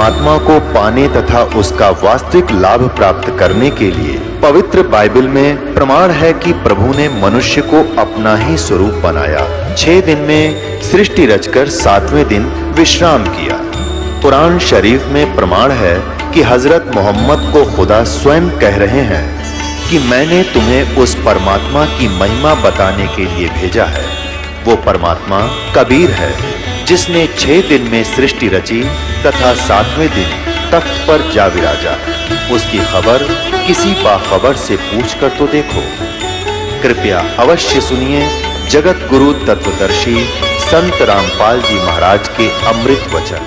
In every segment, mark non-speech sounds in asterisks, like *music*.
परमात्मा को पाने तथा उसका वास्तविक लाभ प्राप्त करने के लिए पवित्र बाइबल में प्रमाण है कि प्रभु ने मनुष्य को अपना ही स्वरूप बनाया छह दिन में सृष्टि रचकर सातवें दिन विश्राम किया कुरान शरीफ में प्रमाण है कि हजरत मोहम्मद को खुदा स्वयं कह रहे हैं कि मैंने तुम्हें उस परमात्मा की महिमा बताने के लिए भेजा है वो परमात्मा कबीर है जिसने छह दिन में सृष्टि रची तथा सातवें दिन तख्त पर जा विराजा उसकी खबर किसी बाखबर से पूछ कर तो देखो कृपया अवश्य सुनिए जगत गुरु तत्वदर्शी संत रामपाल जी महाराज के अमृत वचन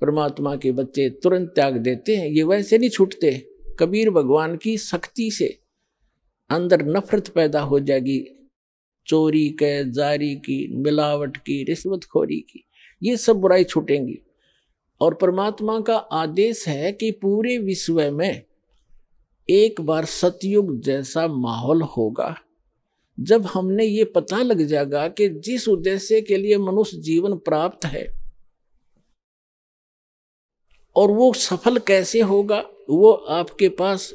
परमात्मा के बच्चे तुरंत त्याग देते हैं ये वैसे नहीं छूटते कबीर भगवान की सख्ती से अंदर नफरत पैदा हो जाएगी चोरी के जारी की मिलावट की रिश्वतखोरी की ये सब बुराई छूटेंगी और परमात्मा का आदेश है कि पूरे विश्व में एक बार सतयुग जैसा माहौल होगा जब हमने ये पता लग जाएगा कि जिस उद्देश्य के लिए मनुष्य जीवन प्राप्त है और वो सफल कैसे होगा वो आपके पास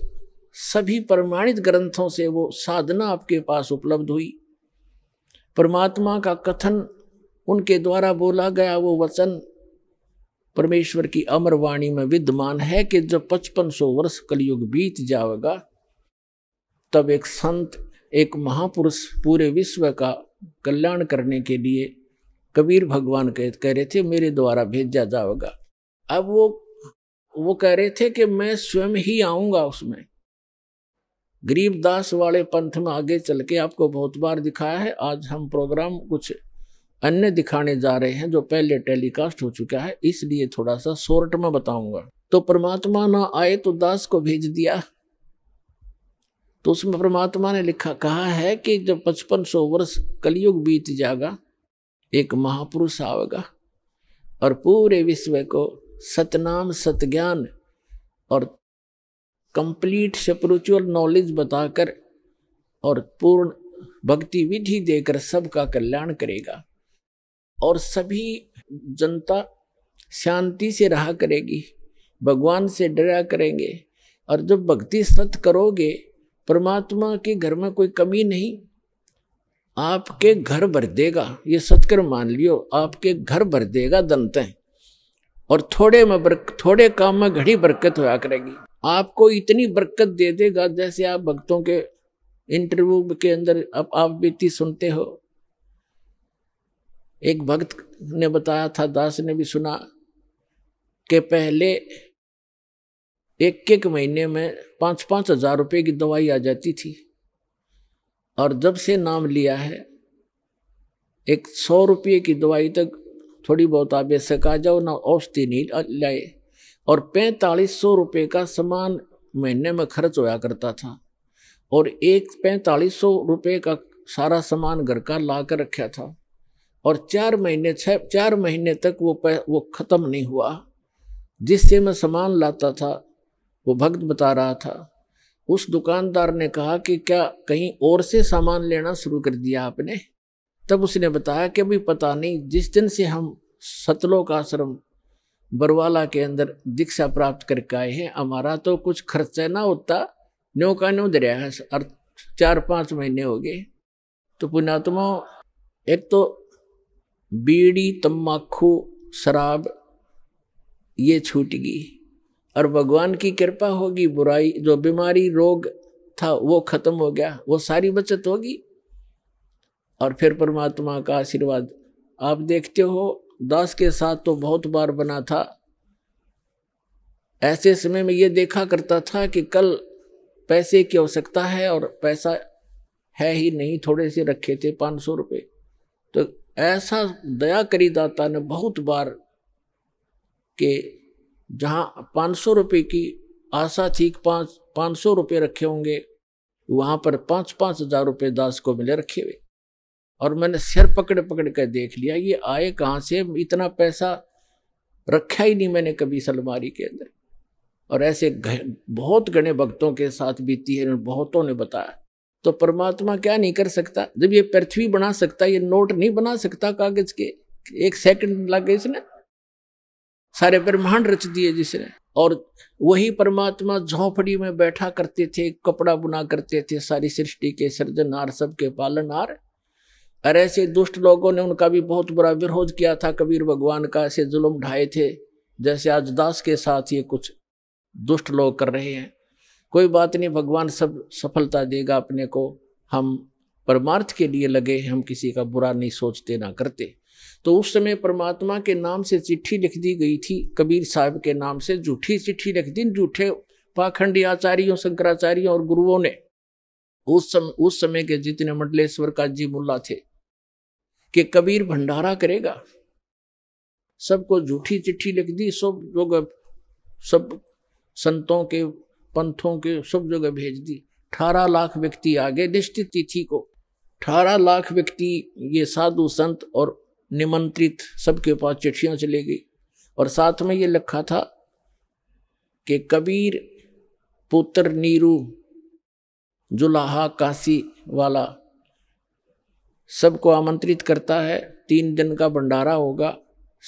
सभी प्रमाणित ग्रंथों से वो साधना आपके पास उपलब्ध हुई परमात्मा का कथन उनके द्वारा बोला गया वो वचन परमेश्वर की अमर वाणी में विद्यमान है कि जब पचपन सौ वर्ष कलयुग बीत जाएगा तब एक संत एक महापुरुष पूरे विश्व का कल्याण करने के लिए कबीर भगवान कह कह रहे थे मेरे द्वारा भेजा जाएगा अब वो वो कह रहे थे कि मैं स्वयं ही आऊंगा उसमें गरीबदास वाले पंथ में आगे चल के आपको बहुत बार दिखाया है आज हम प्रोग्राम कुछ अन्य दिखाने जा रहे हैं जो पहले टेलीकास्ट हो चुका है इसलिए थोड़ा सा शोर्ट में बताऊंगा तो परमात्मा ना आए तो दास को भेज दिया तो उसमें परमात्मा ने लिखा कहा है कि जब पचपन सौ वर्ष कलयुग बीत जाएगा एक महापुरुष आएगा और पूरे विश्व को सतनाम सतज्ञान और कंप्लीट स्पिरिचुअल नॉलेज बताकर और पूर्ण भक्ति विधि देकर सबका कल्याण करेगा और सभी जनता शांति से रहा करेगी भगवान से डरा करेंगे और जब भक्ति सत करोगे परमात्मा के घर में कोई कमी नहीं आपके घर भर देगा ये सत्कर मान लियो आपके घर भर देगा दंते और थोड़े में बरक थोड़े काम में घड़ी बरकत होया करेगी आपको इतनी बरकत दे देगा जैसे आप भक्तों के इंटरव्यू के अंदर आप, आप बीती सुनते हो एक भक्त ने बताया था दास ने भी सुना के पहले एक एक महीने में पाँच पाँच हजार रुपये की दवाई आ जाती थी और जब से नाम लिया है एक सौ रुपये की दवाई तक थोड़ी बहुत ऐसे आ जाओ ना औषधि नहीं लाए और पैंतालीस सौ रुपये का सामान महीने में खर्च होया करता था और एक पैंतालीस सौ रुपये का सारा सामान घर का ला कर रखा था और चार महीने छः चार महीने तक वो वो ख़त्म नहीं हुआ जिससे मैं सामान लाता था वो भक्त बता रहा था उस दुकानदार ने कहा कि क्या कहीं और से सामान लेना शुरू कर दिया आपने तब उसने बताया कि अभी पता नहीं जिस दिन से हम सतलोक आश्रम बरवाला के अंदर दीक्षा प्राप्त करके आए हैं हमारा तो कुछ खर्चा ना होता न्यो का न्यो दरिया है चार पाँच महीने हो गए तो पुण्यात्मा एक तो बीड़ी तम्बाकू शराब ये छूटगी और भगवान की कृपा होगी बुराई जो बीमारी रोग था वो खत्म हो गया वो सारी बचत होगी और फिर परमात्मा का आशीर्वाद आप देखते हो दास के साथ तो बहुत बार बना था ऐसे समय में ये देखा करता था कि कल पैसे की आवश्यकता है और पैसा है ही नहीं थोड़े से रखे थे पाँच सौ रुपये तो ऐसा दया करी दाता ने बहुत बार के जहाँ पाँच सौ रुपये की आशा थी पाँच पाँच सौ रुपये रखे होंगे वहाँ पर पाँच पाँच हजार रुपये दास को मिले रखे हुए और मैंने सिर पकड़ पकड़ कर देख लिया ये आए कहाँ से इतना पैसा रखा ही नहीं मैंने कभी सलमारी के अंदर और ऐसे बहुत गणे भक्तों के साथ बीती है बहुतों ने बताया तो परमात्मा क्या नहीं कर सकता जब ये पृथ्वी बना सकता ये नोट नहीं बना सकता कागज के एक सेकंड लग गए इसने सारे ब्रह्मांड रच दिए जिसने और वही परमात्मा झोंपड़ी में बैठा करते थे कपड़ा बुना करते थे सारी सृष्टि के सृजनहार सबके पालनहार और ऐसे दुष्ट लोगों ने उनका भी बहुत बुरा विरोध किया था कबीर भगवान का ऐसे जुल्म ढाए थे जैसे आज दास के साथ ये कुछ दुष्ट लोग कर रहे हैं कोई बात नहीं भगवान सब सफलता देगा अपने को हम परमार्थ के लिए लगे हम किसी का बुरा नहीं सोचते ना करते तो उस समय परमात्मा के नाम से चिट्ठी लिख दी गई थी कबीर साहब के नाम से झूठी चिट्ठी लिख दी झूठे पाखंडी आचार्यों शंकराचार्यों और गुरुओं ने उस समय उस समय के जितने मंडलेश्वर का जी मुल्ला थे कि कबीर भंडारा करेगा सबको झूठी चिट्ठी लिख दी सब लोग सब संतों के पंथों के सब जगह भेज दी अठारह लाख व्यक्ति आ गए निश्चित तिथि को अठारह लाख व्यक्ति ये साधु संत और निमंत्रित सबके पास चिट्ठियाँ चले गई और साथ में ये लिखा था कि कबीर पुत्र नीरू जुलाहा काशी वाला सबको आमंत्रित करता है तीन दिन का भंडारा होगा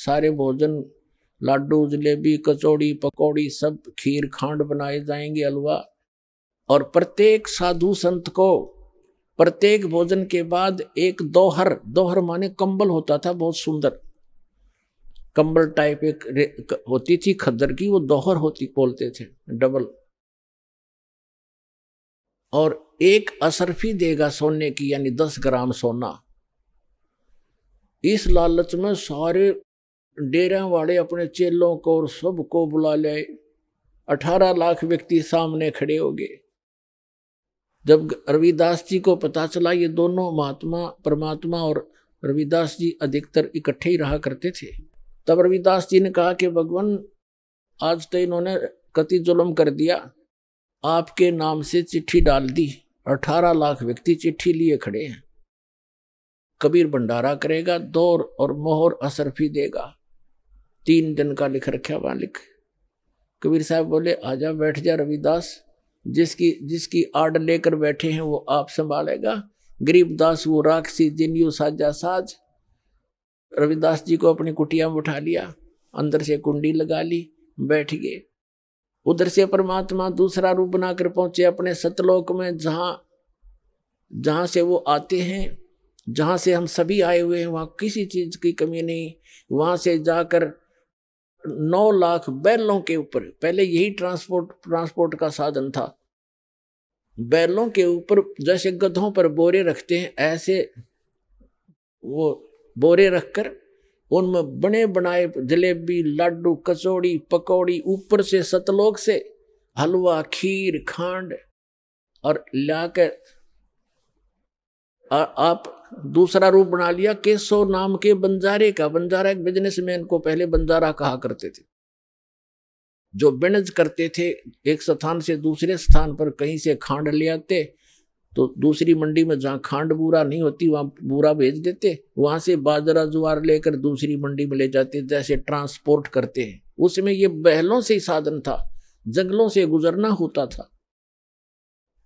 सारे भोजन लाडू जलेबी कचौड़ी पकौड़ी सब खीर खांड बनाए जाएंगे हलवा और प्रत्येक साधु संत को प्रत्येक भोजन के बाद एक दोहर दोहर माने कंबल होता था बहुत सुंदर कंबल टाइप एक होती थी खद्दर की वो दोहर होती बोलते थे डबल और एक असरफी देगा सोने की यानी दस ग्राम सोना इस लालच में सारे डेरे वाले अपने चेलों को और सबको बुला लाए अठारह लाख व्यक्ति सामने खड़े हो गए जब रविदास जी को पता चला ये दोनों महात्मा परमात्मा और रविदास जी अधिकतर इकट्ठे ही रहा करते थे तब रविदास जी ने कहा कि भगवान आज तो इन्होंने कति जुल्म कर दिया आपके नाम से चिट्ठी डाल दी अठारह लाख व्यक्ति चिट्ठी लिए खड़े हैं कबीर भंडारा करेगा दौर और मोहर असरफी देगा तीन दिन का लिख रखा मालिक लिख कबीर साहब बोले आजा बैठ जा रविदास जिसकी जिसकी आड़ लेकर बैठे हैं वो आप संभालेगा गरीबदास वो राक्षसी यू साजा साज रविदास जी को अपनी कुटिया में उठा लिया अंदर से कुंडी लगा ली बैठ गए उधर से परमात्मा दूसरा रूप बनाकर पहुंचे अपने सतलोक में जहाँ जहाँ से वो आते हैं जहाँ से हम सभी आए हुए हैं वहाँ किसी चीज़ की कमी नहीं वहाँ से जाकर नौ लाख बैलों के ऊपर पहले यही ट्रांसपोर्ट ट्रांसपोर्ट का साधन था बैलों के ऊपर जैसे गधों पर बोरे रखते हैं ऐसे वो बोरे रखकर उनमें बने बनाए जलेबी लड्डू कचौड़ी पकौड़ी ऊपर से सतलोक से हलवा खीर खांड और लाकर और आप दूसरा रूप बना लिया केसो नाम के बंजारे का बंजारा एक बिजनेसमैन को पहले बंजारा कहा करते थे जो बिणज करते थे एक स्थान से दूसरे स्थान पर कहीं से खांड ले आते तो दूसरी मंडी में जहाँ खांड बूरा नहीं होती वहाँ बूरा भेज देते वहाँ से बाजरा जुआर लेकर दूसरी मंडी में ले जाते जैसे ट्रांसपोर्ट करते हैं उसमें ये बहलों से ही साधन था जंगलों से गुजरना होता था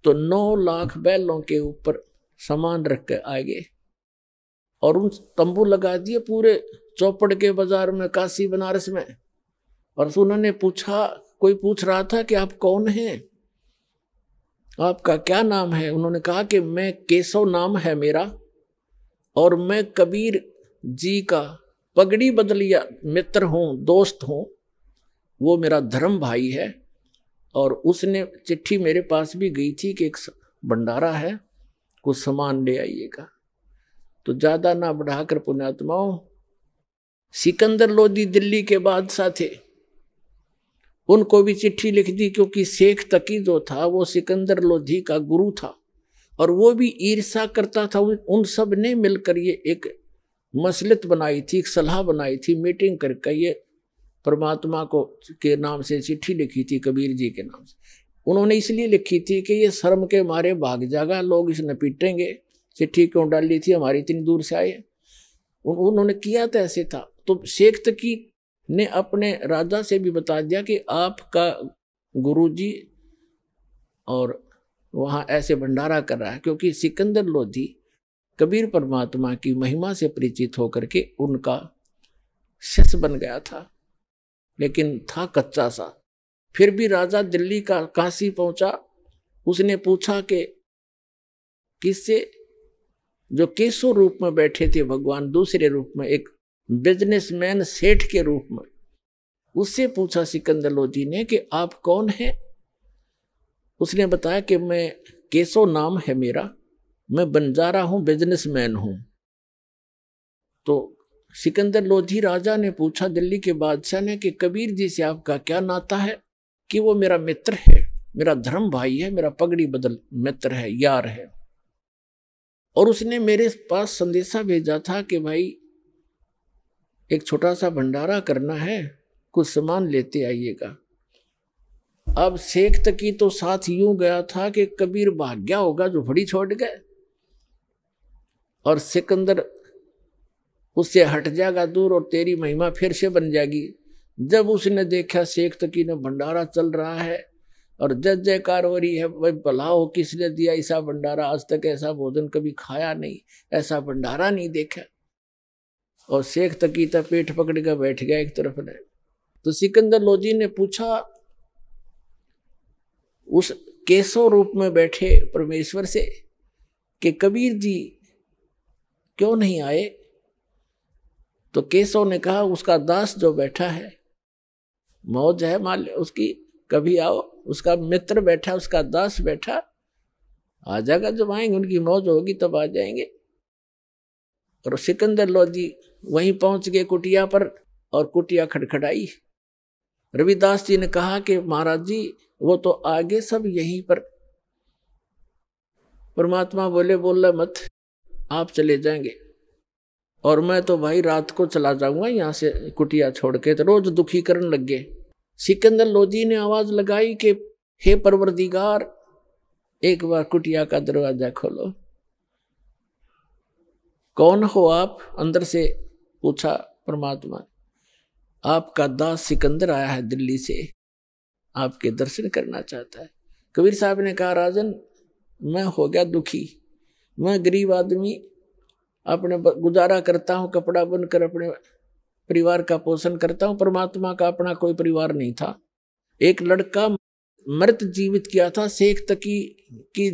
तो नौ लाख बैलों के ऊपर सामान रख के आ गए और उन तंबू लगा दिए पूरे चौपड़ के बाजार में काशी बनारस में और उन्होंने पूछा कोई पूछ रहा था कि आप कौन हैं आपका क्या नाम है उन्होंने कहा कि मैं केशव नाम है मेरा और मैं कबीर जी का पगड़ी बदलिया मित्र हूँ दोस्त हूँ वो मेरा धर्म भाई है और उसने चिट्ठी मेरे पास भी गई थी कि एक भंडारा है को समान ले आइएगा तो ज्यादा ना बढ़ाकर पुण्यात्माओं सिकंदर लोदी दिल्ली के बादशाह थे उनको भी चिट्ठी लिख दी क्योंकि शेख तकी जो था वो सिकंदर लोधी का गुरु था और वो भी ईर्षा करता था उन सब ने मिलकर ये एक मसलित बनाई थी एक सलाह बनाई थी मीटिंग करके ये परमात्मा को के नाम से चिट्ठी लिखी थी कबीर जी के नाम से उन्होंने इसलिए लिखी थी कि ये शर्म के मारे भाग जागा लोग इसे पीटेंगे चिट्ठी क्यों डाली थी हमारी इतनी दूर से आए उन, उन्होंने किया तो ऐसे था तो शेख तकी ने अपने राजा से भी बता दिया कि आपका गुरुजी और वहाँ ऐसे भंडारा कर रहा है क्योंकि सिकंदर लोधी कबीर परमात्मा की महिमा से परिचित होकर के उनका शिष्य बन गया था लेकिन था कच्चा सा फिर भी राजा दिल्ली का काशी पहुंचा उसने पूछा कि किससे जो केसो रूप में बैठे थे भगवान दूसरे रूप में एक बिजनेसमैन सेठ के रूप में उससे पूछा सिकंदर लोधी ने कि आप कौन हैं उसने बताया कि मैं केसो नाम है मेरा मैं बंजारा हूँ बिजनेसमैन हूं तो सिकंदर लोधी राजा ने पूछा दिल्ली के बादशाह ने कि कबीर जी से आपका क्या नाता है कि वो मेरा मित्र है मेरा धर्म भाई है मेरा पगड़ी बदल मित्र है यार है और उसने मेरे पास संदेशा भेजा था कि भाई एक छोटा सा भंडारा करना है कुछ सामान लेते आइएगा अब शेख तकी तो साथ यूं गया था कि कबीर भाग्या होगा जो फड़ी छोड़ गए और सिकंदर उससे हट जाएगा दूर और तेरी महिमा फिर से बन जाएगी जब उसने देखा शेख तकी ने भंडारा चल रहा है और जय जयकार हो रही है भाई भला हो किसने दिया ऐसा भंडारा आज तक ऐसा भोजन कभी खाया नहीं ऐसा भंडारा नहीं देखा और शेख तकी तो पेट पकड़ कर बैठ गया एक तरफ ने तो सिकंदर लोजी ने पूछा उस केसो रूप में बैठे परमेश्वर से कि कबीर जी क्यों नहीं आए तो केशव ने कहा उसका दास जो बैठा है मौज है मान उसकी कभी आओ उसका मित्र बैठा उसका दास बैठा आ जाएगा जब आएंगे उनकी मौज होगी तब आ जाएंगे और सिकंदर लोधी वहीं पहुंच गए कुटिया पर और कुटिया खड़खड़ाई रविदास जी ने कहा कि महाराज जी वो तो आगे सब यहीं पर परमात्मा बोले बोला मत आप चले जाएंगे और मैं तो भाई रात को चला जाऊंगा यहाँ से कुटिया छोड़ के तो रोज दुखी करने लग गए सिकंदर लोधी ने आवाज लगाई कि हे परवरदिगार एक बार कुटिया का दरवाजा खोलो कौन हो आप अंदर से पूछा परमात्मा आपका दास सिकंदर आया है दिल्ली से आपके दर्शन करना चाहता है कबीर साहब ने कहा राजन मैं हो गया दुखी मैं गरीब आदमी अपने गुजारा करता हूँ कपड़ा बनकर अपने परिवार का पोषण करता हूँ परमात्मा का अपना कोई परिवार नहीं था एक लड़का मृत जीवित किया था शेख तकी की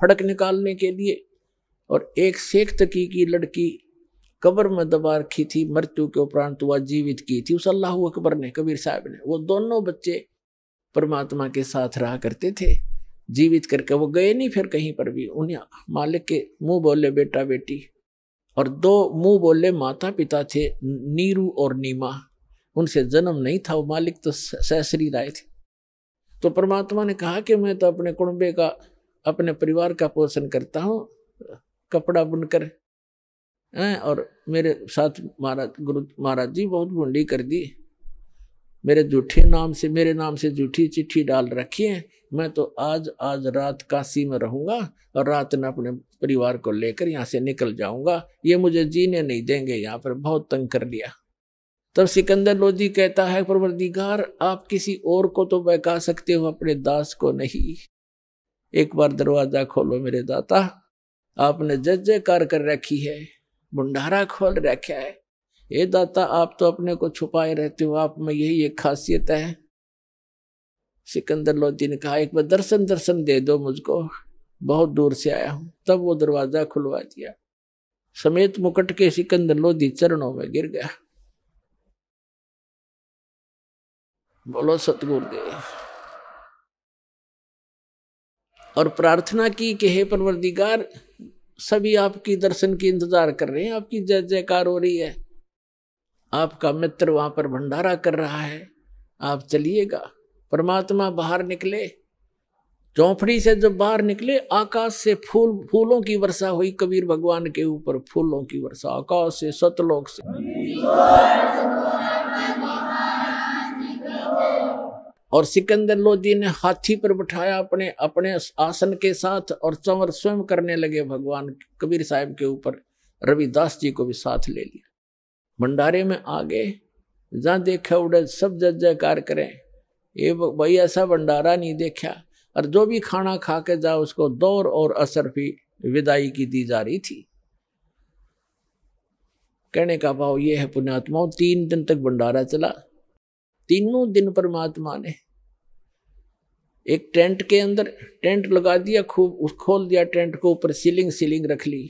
फड़क निकालने के लिए और एक शेख तकी की लड़की कब्र में दबा रखी थी मृत्यु के उपरांत हुआ जीवित की थी उस अल्लाह अकबर ने कबीर साहब ने वो दोनों बच्चे परमात्मा के साथ रहा करते थे जीवित करके वो गए नहीं फिर कहीं पर भी उन्हें मालिक के मुंह बोले बेटा बेटी और दो मुंह बोले माता पिता थे नीरू और नीमा उनसे जन्म नहीं था वो मालिक तो सहसरी राय थे तो परमात्मा ने कहा कि मैं तो अपने कुंबे का अपने परिवार का पोषण करता हूँ कपड़ा बुनकर हैं और मेरे साथ महाराज गुरु महाराज जी बहुत भूडी कर दी मेरे जूठे नाम से मेरे नाम से जूठी चिट्ठी डाल रखी है मैं तो आज आज रात काशी में रहूंगा और रात में अपने परिवार को लेकर यहाँ से निकल जाऊंगा ये मुझे जीने नहीं देंगे यहाँ पर बहुत तंग कर लिया तब सिकंदर लोधी कहता है परवरदिगार आप किसी और को तो बहका सकते हो अपने दास को नहीं एक बार दरवाजा खोलो मेरे दाता आपने जज जयकार कर रखी है भंडारा खोल रखा है ये दाता आप तो अपने को छुपाए रहते हो आप में यही एक खासियत है सिकंदर लोधी ने कहा एक बार दर्शन दर्शन दे दो मुझको बहुत दूर से आया हूँ तब वो दरवाज़ा खुलवा दिया समेत मुकट के सिकंदर लोधी चरणों में गिर गया बोलो सतगुरुदेव और प्रार्थना की कि हे परवरदिगार सभी आपकी दर्शन की इंतजार कर रहे हैं आपकी जय जयकार हो रही है आपका मित्र वहां पर भंडारा कर रहा है आप चलिएगा परमात्मा बाहर निकले चौपड़ी से जब बाहर निकले आकाश से फूल फूलों की वर्षा हुई कबीर भगवान के ऊपर फूलों की वर्षा आकाश से सतलोक से और सिकंदर लोदी ने हाथी पर बिठाया अपने अपने आसन के साथ और चंवर स्वयं करने लगे भगवान कबीर साहब के ऊपर रविदास जी को भी साथ ले लिया भंडारे में आ गए जहाँ देखा उड़े सब जय जयकार करें ये भाई ऐसा भंडारा नहीं देखा और जो भी खाना खा के जा उसको दौर और असर भी विदाई की दी जा रही थी कहने का भाव ये है पुण्यात्माओं तीन दिन तक भंडारा चला तीनों दिन परमात्मा ने एक टेंट के अंदर टेंट लगा दिया खूब खोल दिया टेंट को ऊपर सीलिंग सीलिंग रख ली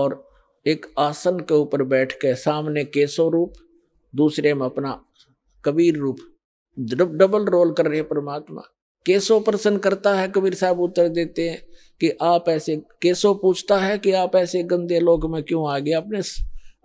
और एक आसन के ऊपर बैठ के सामने केशव रूप दूसरे में अपना कबीर रूप डबल रोल कर रहे हैं परमात्मा केशव प्रश्न करता है कबीर साहब उत्तर देते हैं कि आप ऐसे केशव पूछता है कि आप ऐसे गंदे लोग में क्यों आ गए अपने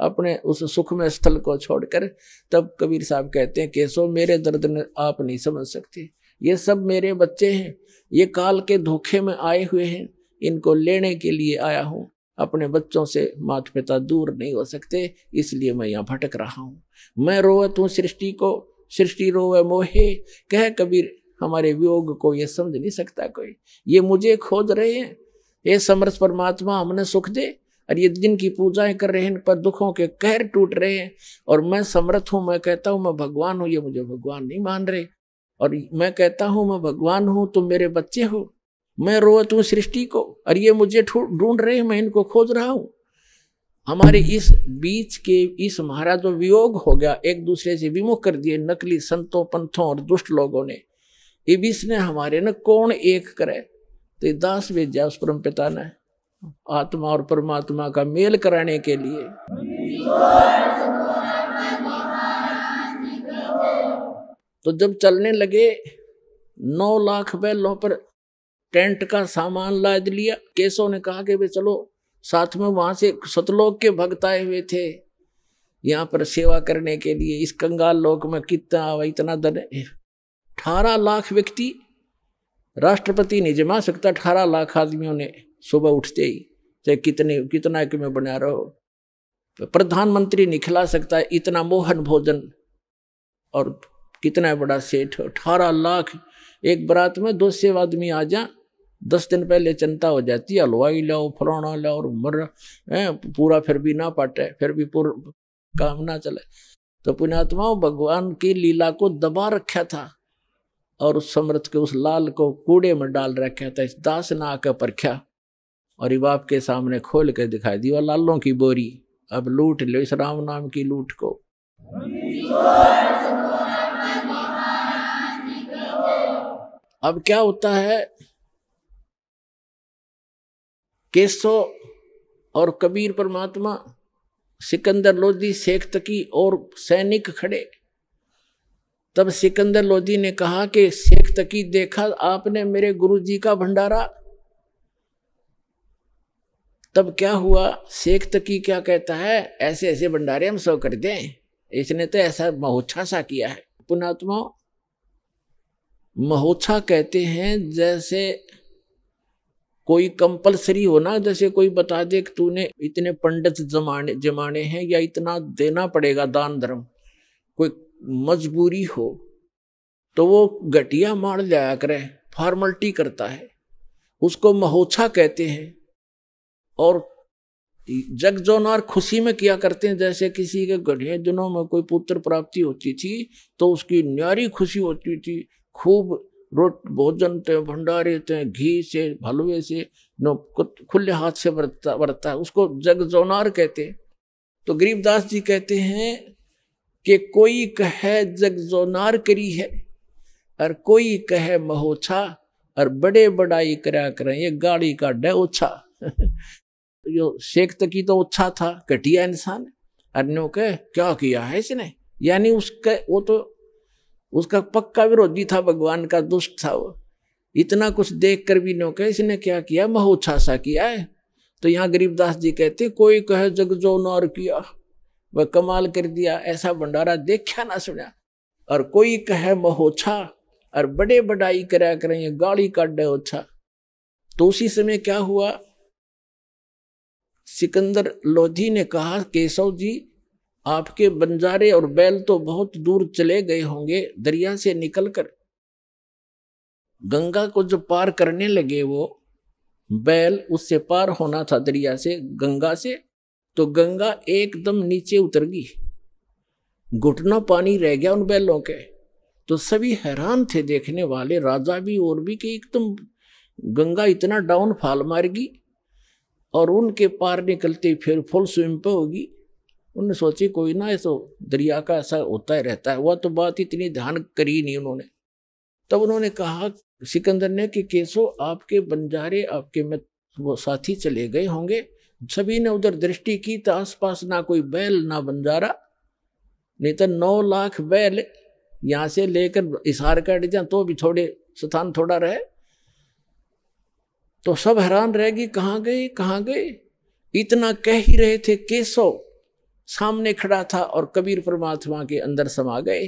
अपने उस सुख में स्थल को छोड़कर तब कबीर साहब कहते हैं केशव मेरे दर्द ने आप नहीं समझ सकते ये सब मेरे बच्चे हैं ये काल के धोखे में आए हुए हैं इनको लेने के लिए आया हूँ अपने बच्चों से माता पिता दूर नहीं हो सकते इसलिए मैं यहाँ भटक रहा हूँ मैं रोवत हूँ सृष्टि को सृष्टि रोवे मोहे कह कबीर हमारे वियोग को ये समझ नहीं सकता कोई ये मुझे खोज रहे हैं ये समरस परमात्मा हमने सुख दे और ये दिन की पूजाएं कर रहे हैं इन पर दुखों के कहर टूट रहे हैं और मैं समर्थ हूँ मैं कहता हूँ मैं भगवान हूँ ये मुझे भगवान नहीं मान रहे और मैं कहता हूँ मैं भगवान हूँ तुम मेरे बच्चे हो मैं रोहत हूँ सृष्टि को और ये मुझे ढूंढ रहे हैं मैं इनको खोज रहा हूँ हमारे इस बीच के इस महाराज जो वियोग हो गया एक दूसरे से विमुख कर दिए नकली संतों पंथों और दुष्ट लोगों ने इबिस ने हमारे न कौन एक करे तो दास भेजा उस परम पिता ने आत्मा और परमात्मा का मेल कराने के लिए तो जब चलने लगे नौ लाख बैलों पर टेंट का सामान लाद लिया केशव ने कहा कि भाई चलो साथ में वहां से सतलोक के भक्त आए हुए थे यहाँ पर सेवा करने के लिए इस कंगाल लोक में कितना इतना दर अठारह लाख व्यक्ति राष्ट्रपति नहीं जमा सकता अठारह लाख आदमियों ने सुबह उठते ही चाहे कितने कितना कि में बना रहो प्रधानमंत्री नहीं खिला सकता इतना मोहन भोजन और कितना बड़ा सेठ अठारह लाख एक बारात में दो सेवा आदमी आ जा दस दिन पहले चिंता हो जाती है हलवाई लाओ फलाना लाओ और मर पूरा फिर भी ना पाटे फिर भी पूर्व काम ना चले तो पुण्यात्मा भगवान की लीला को दबा रखा था और उस समृत के उस लाल को कूड़े में डाल रखा था इस दास ना आकर परख्या और बाप के सामने खोल कर दिखाई दी वो लालों की बोरी अब लूट लो इस राम नाम की लूट को अब क्या होता है केसो और कबीर परमात्मा सिकंदर लोधी शेख तकी और सैनिक खड़े तब सिकंदर लोधी ने कहा कि शेख तकी देखा आपने मेरे गुरुजी का भंडारा तब क्या हुआ शेख तकी क्या कहता है ऐसे ऐसे भंडारे हम सौ कर दें इसने तो ऐसा महोच्छा सा किया है पुणात्मा महोच्छा कहते हैं जैसे कोई कंपलसरी होना जैसे कोई बता दे कि तूने इतने पंडित जमाने जमाने हैं या इतना देना पड़ेगा दान धर्म कोई मजबूरी हो तो वो घटिया मार जाया करे फॉर्मलिटी करता है उसको महोछा कहते हैं और जग जोनार खुशी में किया करते हैं जैसे किसी के गढ़े दिनों में कोई पुत्र प्राप्ति होती थी तो उसकी न्यारी खुशी होती थी खूब रोट भोजन थे भंडारे थे घी से हलवे से नो खुले हाथ से बरता बरता है उसको जग जोनार कहते तो गरीबदास जी कहते हैं कि कोई कहे जग जोनार करी है और कोई कहे महोछा और बड़े बड़ाई करा करें ये गाड़ी का डे ओछा जो *laughs* शेख तकी तो ओछा था घटिया इंसान और नो कह क्या किया है इसने यानी उसके वो तो उसका पक्का विरोधी था भगवान का दुष्ट था वो इतना कुछ देख कर भी नौके इसने क्या किया महोच्छासा किया है तो यहाँ गरीबदास जी कहते कोई कहे जग जो नौर किया वह कमाल कर दिया ऐसा भंडारा देखा ना सुना और कोई कहे महोच्छा और बड़े बड़ाई करा करें गाड़ी काट डे ओछा तो उसी समय क्या हुआ सिकंदर लोधी ने कहा केशव जी आपके बंजारे और बैल तो बहुत दूर चले गए होंगे दरिया से निकलकर गंगा को जो पार करने लगे वो बैल उससे पार होना था दरिया से गंगा से तो गंगा एकदम नीचे उतर गई घुटना पानी रह गया उन बैलों के तो सभी हैरान थे देखने वाले राजा भी और भी कि एकदम गंगा इतना डाउन फाल मार गई और उनके पार निकलते फिर फुल स्विम पे होगी उन्होंने सोची कोई ना ऐसा तो दरिया का ऐसा होता ही रहता है वह तो बात इतनी ध्यान करी नहीं उन्होंने तब उन्होंने कहा सिकंदर ने कि केसो आपके बंजारे आपके में वो साथी चले गए होंगे सभी ने उधर दृष्टि की तो आसपास ना कोई बैल ना बंजारा नहीं तो नौ लाख बैल यहाँ से लेकर इशार कट जा तो भी थोड़े स्थान थोड़ा रहे तो सब हैरान रह गई कहाँ गए कहाँ गए इतना कह ही रहे थे केसव सामने खड़ा था और कबीर परमात्मा के अंदर समा गए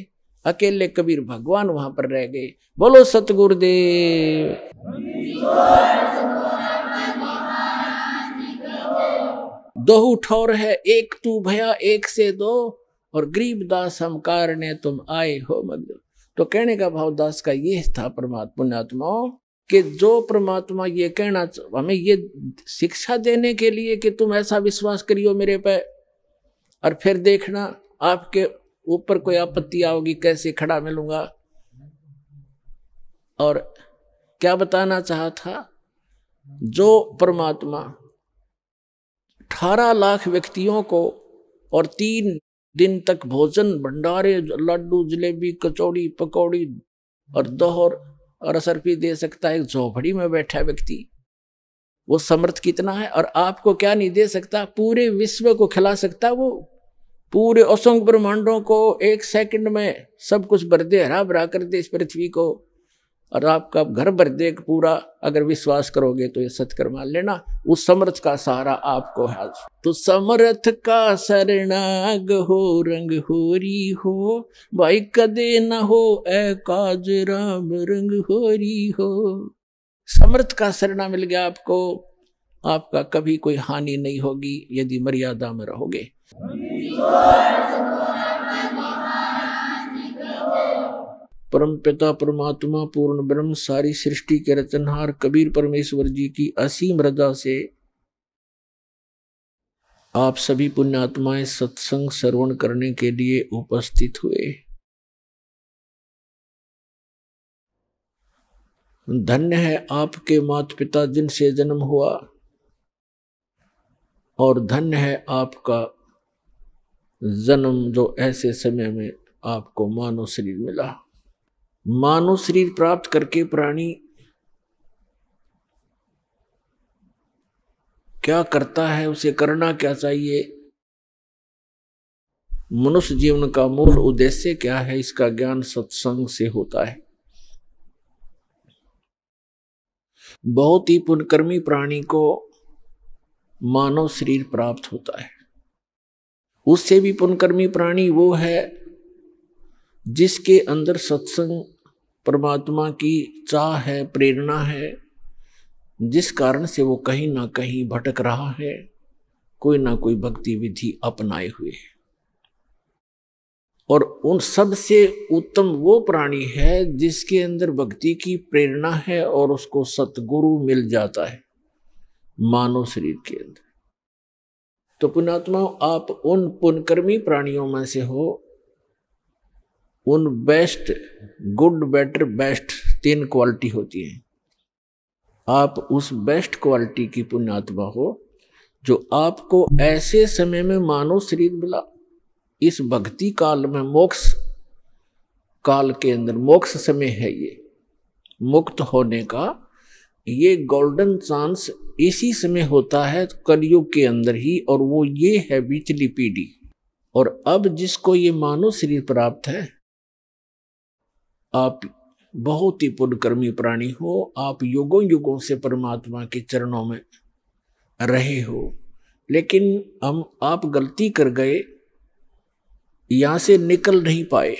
अकेले कबीर भगवान वहां पर रह गए बोलो सतगुरुदेव दो ठोर है एक तू भया एक से दो और गरीब दास हम कारण तुम आए हो मतलब तो कहने का भाव दास का ये था परमात्मा पुण्यात्मा कि जो परमात्मा ये कहना हमें ये शिक्षा देने के लिए कि तुम ऐसा विश्वास करियो मेरे पे और फिर देखना आपके ऊपर कोई आपत्ति आओगी कैसे खड़ा मिलूंगा और क्या बताना चाहा था जो परमात्मा अठारह लाख व्यक्तियों को और तीन दिन तक भोजन भंडारे लड्डू जलेबी कचौड़ी पकौड़ी और दोहर और असरफी दे सकता है झोपड़ी में बैठा व्यक्ति वो समर्थ कितना है और आपको क्या नहीं दे सकता पूरे विश्व को खिला सकता वो पूरे असंख्य ब्रह्मांडों को एक सेकंड में सब कुछ भर दे हरा भरा कर दे इस पृथ्वी को और आपका घर भर दे पूरा अगर विश्वास करोगे तो ये सत्य मान लेना उस समर्थ का सहारा आपको है तो समर्थ का शरणाग हो रंग होरी हो भाई कदे न हो ए काज राम रंग होरी हो समर्थ का सरना मिल गया आपको आपका कभी कोई हानि नहीं होगी यदि मर्यादा में रहोगे परम पिता परमात्मा पूर्ण ब्रह्म सारी सृष्टि के रचनहार कबीर परमेश्वर जी की असीम रजा से आप सभी पुण्यात्माएं सत्संग श्रवण करने के लिए उपस्थित हुए धन्य है आपके माता पिता जिनसे जन्म हुआ और धन्य है आपका जन्म जो ऐसे समय में आपको मानव शरीर मिला मानव शरीर प्राप्त करके प्राणी क्या करता है उसे करना क्या चाहिए मनुष्य जीवन का मूल उद्देश्य क्या है इसका ज्ञान सत्संग से होता है बहुत ही पुनकर्मी प्राणी को मानव शरीर प्राप्त होता है उससे भी पुनकर्मी प्राणी वो है जिसके अंदर सत्संग परमात्मा की चाह है प्रेरणा है जिस कारण से वो कहीं ना कहीं भटक रहा है कोई ना कोई भक्ति विधि अपनाए हुए है और उन सबसे उत्तम वो प्राणी है जिसके अंदर भक्ति की प्रेरणा है और उसको सतगुरु मिल जाता है मानव शरीर के अंदर तो पुणात्मा आप उन पुनकर्मी प्राणियों में से हो उन बेस्ट गुड बेटर बेस्ट तीन क्वालिटी होती है आप उस बेस्ट क्वालिटी की पुण्यात्मा हो जो आपको ऐसे समय में मानव शरीर मिला इस भक्ति काल में मोक्ष काल के अंदर मोक्ष समय है ये मुक्त होने का ये गोल्डन चांस इसी समय होता है कलयुग के अंदर ही और वो ये है बीचली पीढ़ी और अब जिसको ये मानव शरीर प्राप्त है आप बहुत ही पुण्यकर्मी प्राणी हो आप युगों युगों से परमात्मा के चरणों में रहे हो लेकिन हम आप गलती कर गए यहां से निकल नहीं पाए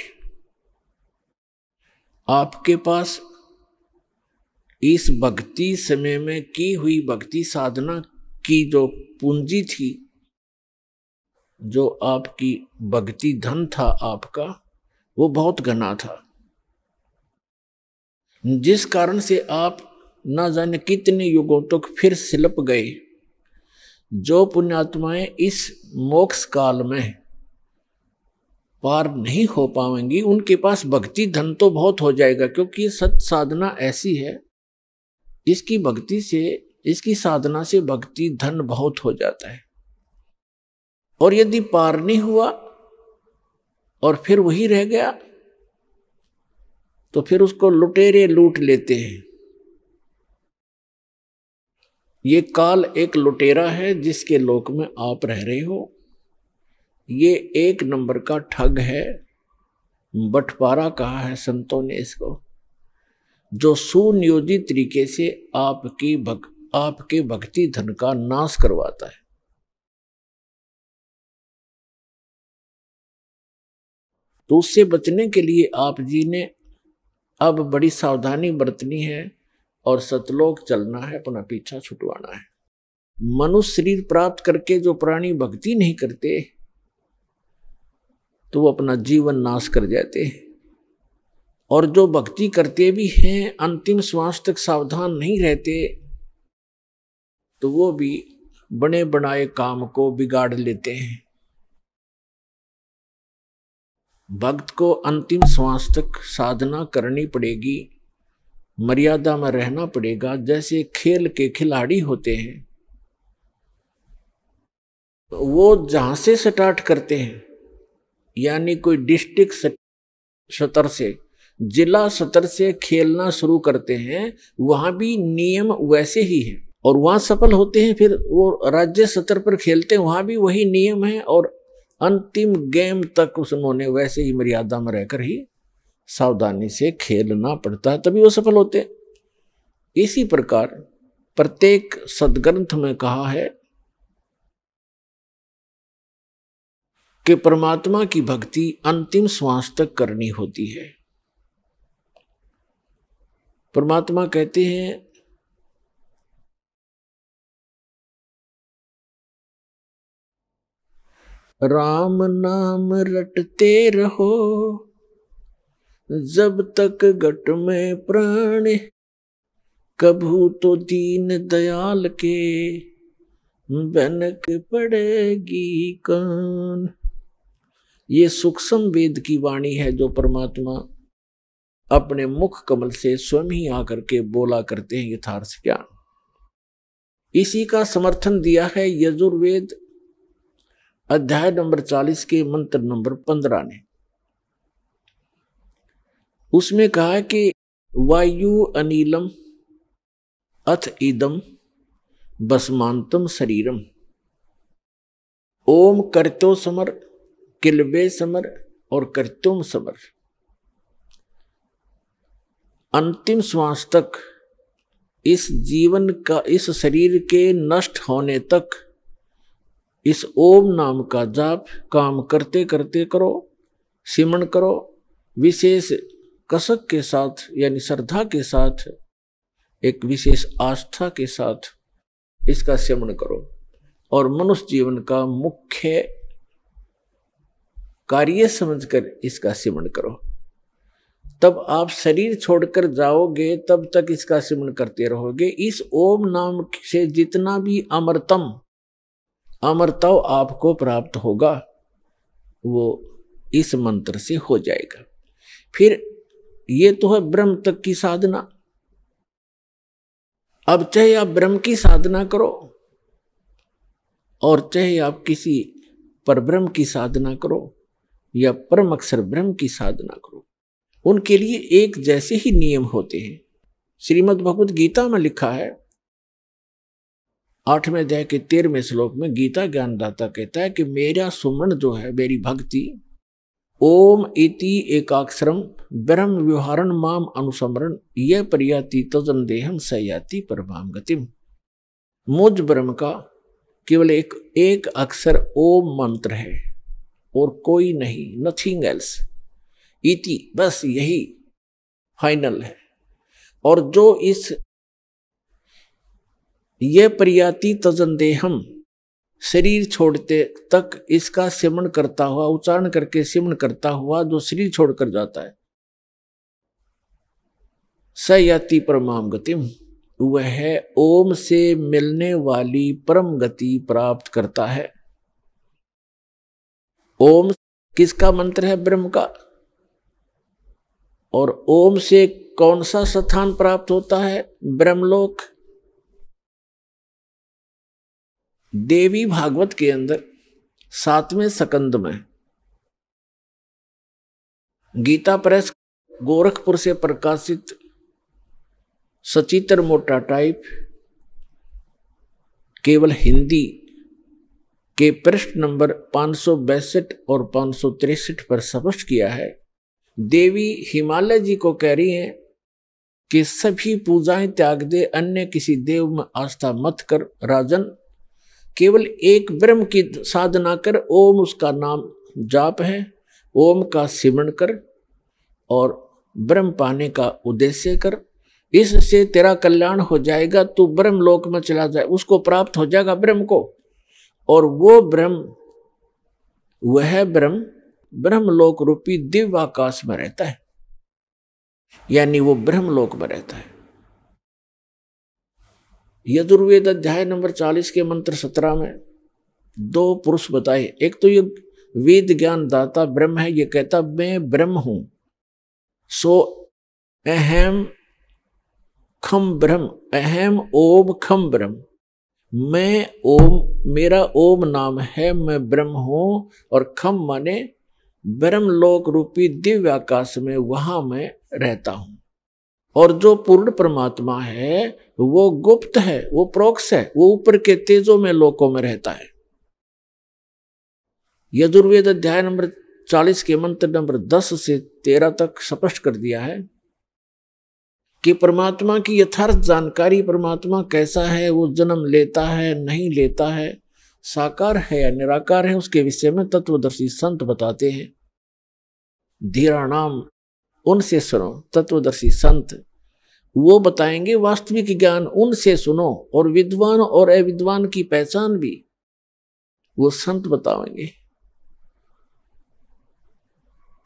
आपके पास इस भक्ति समय में की हुई भक्ति साधना की जो पूंजी थी जो आपकी भक्ति धन था आपका वो बहुत घना था जिस कारण से आप ना जाने कितने युगों तक तो फिर सिलप गए जो पुण्यात्माएं इस मोक्ष काल में पार नहीं हो पाएंगी उनके पास भक्ति धन तो बहुत हो जाएगा क्योंकि सत साधना ऐसी है इसकी भक्ति से इसकी साधना से भक्ति धन बहुत हो जाता है और यदि पार नहीं हुआ और फिर वही रह गया तो फिर उसको लुटेरे लूट लेते हैं ये काल एक लुटेरा है जिसके लोक में आप रह रहे हो ये एक नंबर का ठग है बटपारा कहा है संतों ने इसको जो सुनियोजित तरीके से आपकी भक, आपके भक्ति धन का नाश करवाता है तो उससे बचने के लिए आप जी ने अब बड़ी सावधानी बरतनी है और सतलोक चलना है अपना पीछा छुटवाना है मनुष्य शरीर प्राप्त करके जो प्राणी भक्ति नहीं करते तो वो अपना जीवन नाश कर जाते हैं और जो भक्ति करते भी हैं अंतिम श्वास तक सावधान नहीं रहते तो वो भी बने बनाए काम को बिगाड़ लेते हैं भक्त को अंतिम श्वास तक साधना करनी पड़ेगी मर्यादा में रहना पड़ेगा जैसे खेल के खिलाड़ी होते हैं वो जहां से स्टार्ट करते हैं यानी कोई डिस्ट्रिक्ट सतर से जिला सतर से खेलना शुरू करते हैं वहाँ भी नियम वैसे ही हैं और वहाँ सफल होते हैं फिर वो राज्य सतर पर खेलते हैं वहाँ भी वही नियम है और अंतिम गेम तक उन्होंने वैसे ही मर्यादा में रहकर ही सावधानी से खेलना पड़ता है तभी वो सफल होते हैं इसी प्रकार प्रत्येक सदग्रंथ में कहा है कि परमात्मा की भक्ति अंतिम श्वास तक करनी होती है परमात्मा कहते हैं राम नाम रटते रहो जब तक गट में प्राण कभू तो दीन दयाल के बनक पड़ेगी कान ये सूक्ष्म वेद की वाणी है जो परमात्मा अपने मुख कमल से स्वयं ही आकर के बोला करते हैं यथार्थ ज्ञान इसी का समर्थन दिया है यजुर्वेद अध्याय नंबर चालीस के मंत्र नंबर पंद्रह ने उसमें कहा कि वायु अनिलम अथ इदम बसमांतम शरीरम ओम करतो समर किलबे समर और करतुम समर अंतिम श्वास तक इस जीवन का इस शरीर के नष्ट होने तक इस ओम नाम का जाप काम करते करते करो सिमरण करो विशेष कसक के साथ यानी श्रद्धा के साथ एक विशेष आस्था के साथ इसका सेवन करो और मनुष्य जीवन का मुख्य कार्य समझकर इसका सिमरण करो तब आप शरीर छोड़कर जाओगे तब तक इसका सिमरण करते रहोगे इस ओम नाम से जितना भी अमरतम अमरताव आपको प्राप्त होगा वो इस मंत्र से हो जाएगा फिर ये तो है ब्रह्म तक की साधना अब चाहे आप ब्रह्म की साधना करो और चाहे आप किसी परब्रह्म की साधना करो या परम अक्षर ब्रह्म की साधना करो उनके लिए एक जैसे ही नियम होते हैं श्रीमद् भगवत गीता में लिखा है आठवें अध्याय के तेरहवें श्लोक में गीता ज्ञानदाता कहता है कि मेरा सुमन जो है मेरी भक्ति ओम इति एकाक्षरम ब्रह्म व्यवहारण माम अनुसमरण यह प्रयाति तदन देहम सयाति परमाम गतिम मुझ ब्रह्म का केवल एक एक अक्षर ओम मंत्र है और कोई नहीं नथिंग एल्स इति बस यही फाइनल है और जो इस ये प्रयाति तजनदेहम शरीर छोड़ते तक इसका सिमरण करता हुआ उच्चारण करके सिमरण करता हुआ जो शरीर छोड़कर जाता है सयाति परमाम गतिम वह ओम से मिलने वाली परम गति प्राप्त करता है ओम किसका मंत्र है ब्रह्म का और ओम से कौन सा स्थान प्राप्त होता है ब्रह्मलोक देवी भागवत के अंदर सातवें सकंद में गीता प्रेस गोरखपुर से प्रकाशित सचित्र मोटा टाइप केवल हिंदी के प्रश्न नंबर पाँच और पाँच पर स्पष्ट किया है देवी हिमालय जी को कह रही हैं कि सभी पूजाएं त्याग दे अन्य किसी देव में आस्था मत कर राजन केवल एक ब्रह्म की साधना कर ओम उसका नाम जाप है ओम का सिमरण कर और ब्रह्म पाने का उद्देश्य कर इससे तेरा कल्याण हो जाएगा तू ब्रह्म लोक में चला जाए उसको प्राप्त हो जाएगा ब्रह्म को और वो ब्रह्म वह ब्रह्म ब्रह्मलोक रूपी दिव्य आकाश में रहता है यानी वो ब्रह्मलोक में रहता है यदुर्वेद अध्याय नंबर चालीस के मंत्र सत्रह में दो पुरुष बताए एक तो ये वेद ज्ञान दाता ब्रह्म है ये कहता मैं ब्रह्म हूं सो अहम खम ब्रह्म अहम ओम खम ब्रह्म मैं ओम मेरा ओम नाम है मैं ब्रह्म हूँ और खम माने ब्रह्म लोक रूपी दिव्य आकाश में वहां मैं रहता हूँ और जो पूर्ण परमात्मा है वो गुप्त है वो प्रोक्ष है वो ऊपर के तेजों में लोकों में रहता है यजुर्वेद अध्याय नंबर चालीस के मंत्र नंबर दस से तेरह तक स्पष्ट कर दिया है कि परमात्मा की यथार्थ जानकारी परमात्मा कैसा है वो जन्म लेता है नहीं लेता है साकार है या निराकार है उसके विषय में तत्वदर्शी संत बताते हैं धीरा नाम उनसे सुनो तत्वदर्शी संत वो बताएंगे वास्तविक ज्ञान उनसे सुनो और विद्वान और अविद्वान की पहचान भी वो संत बताएंगे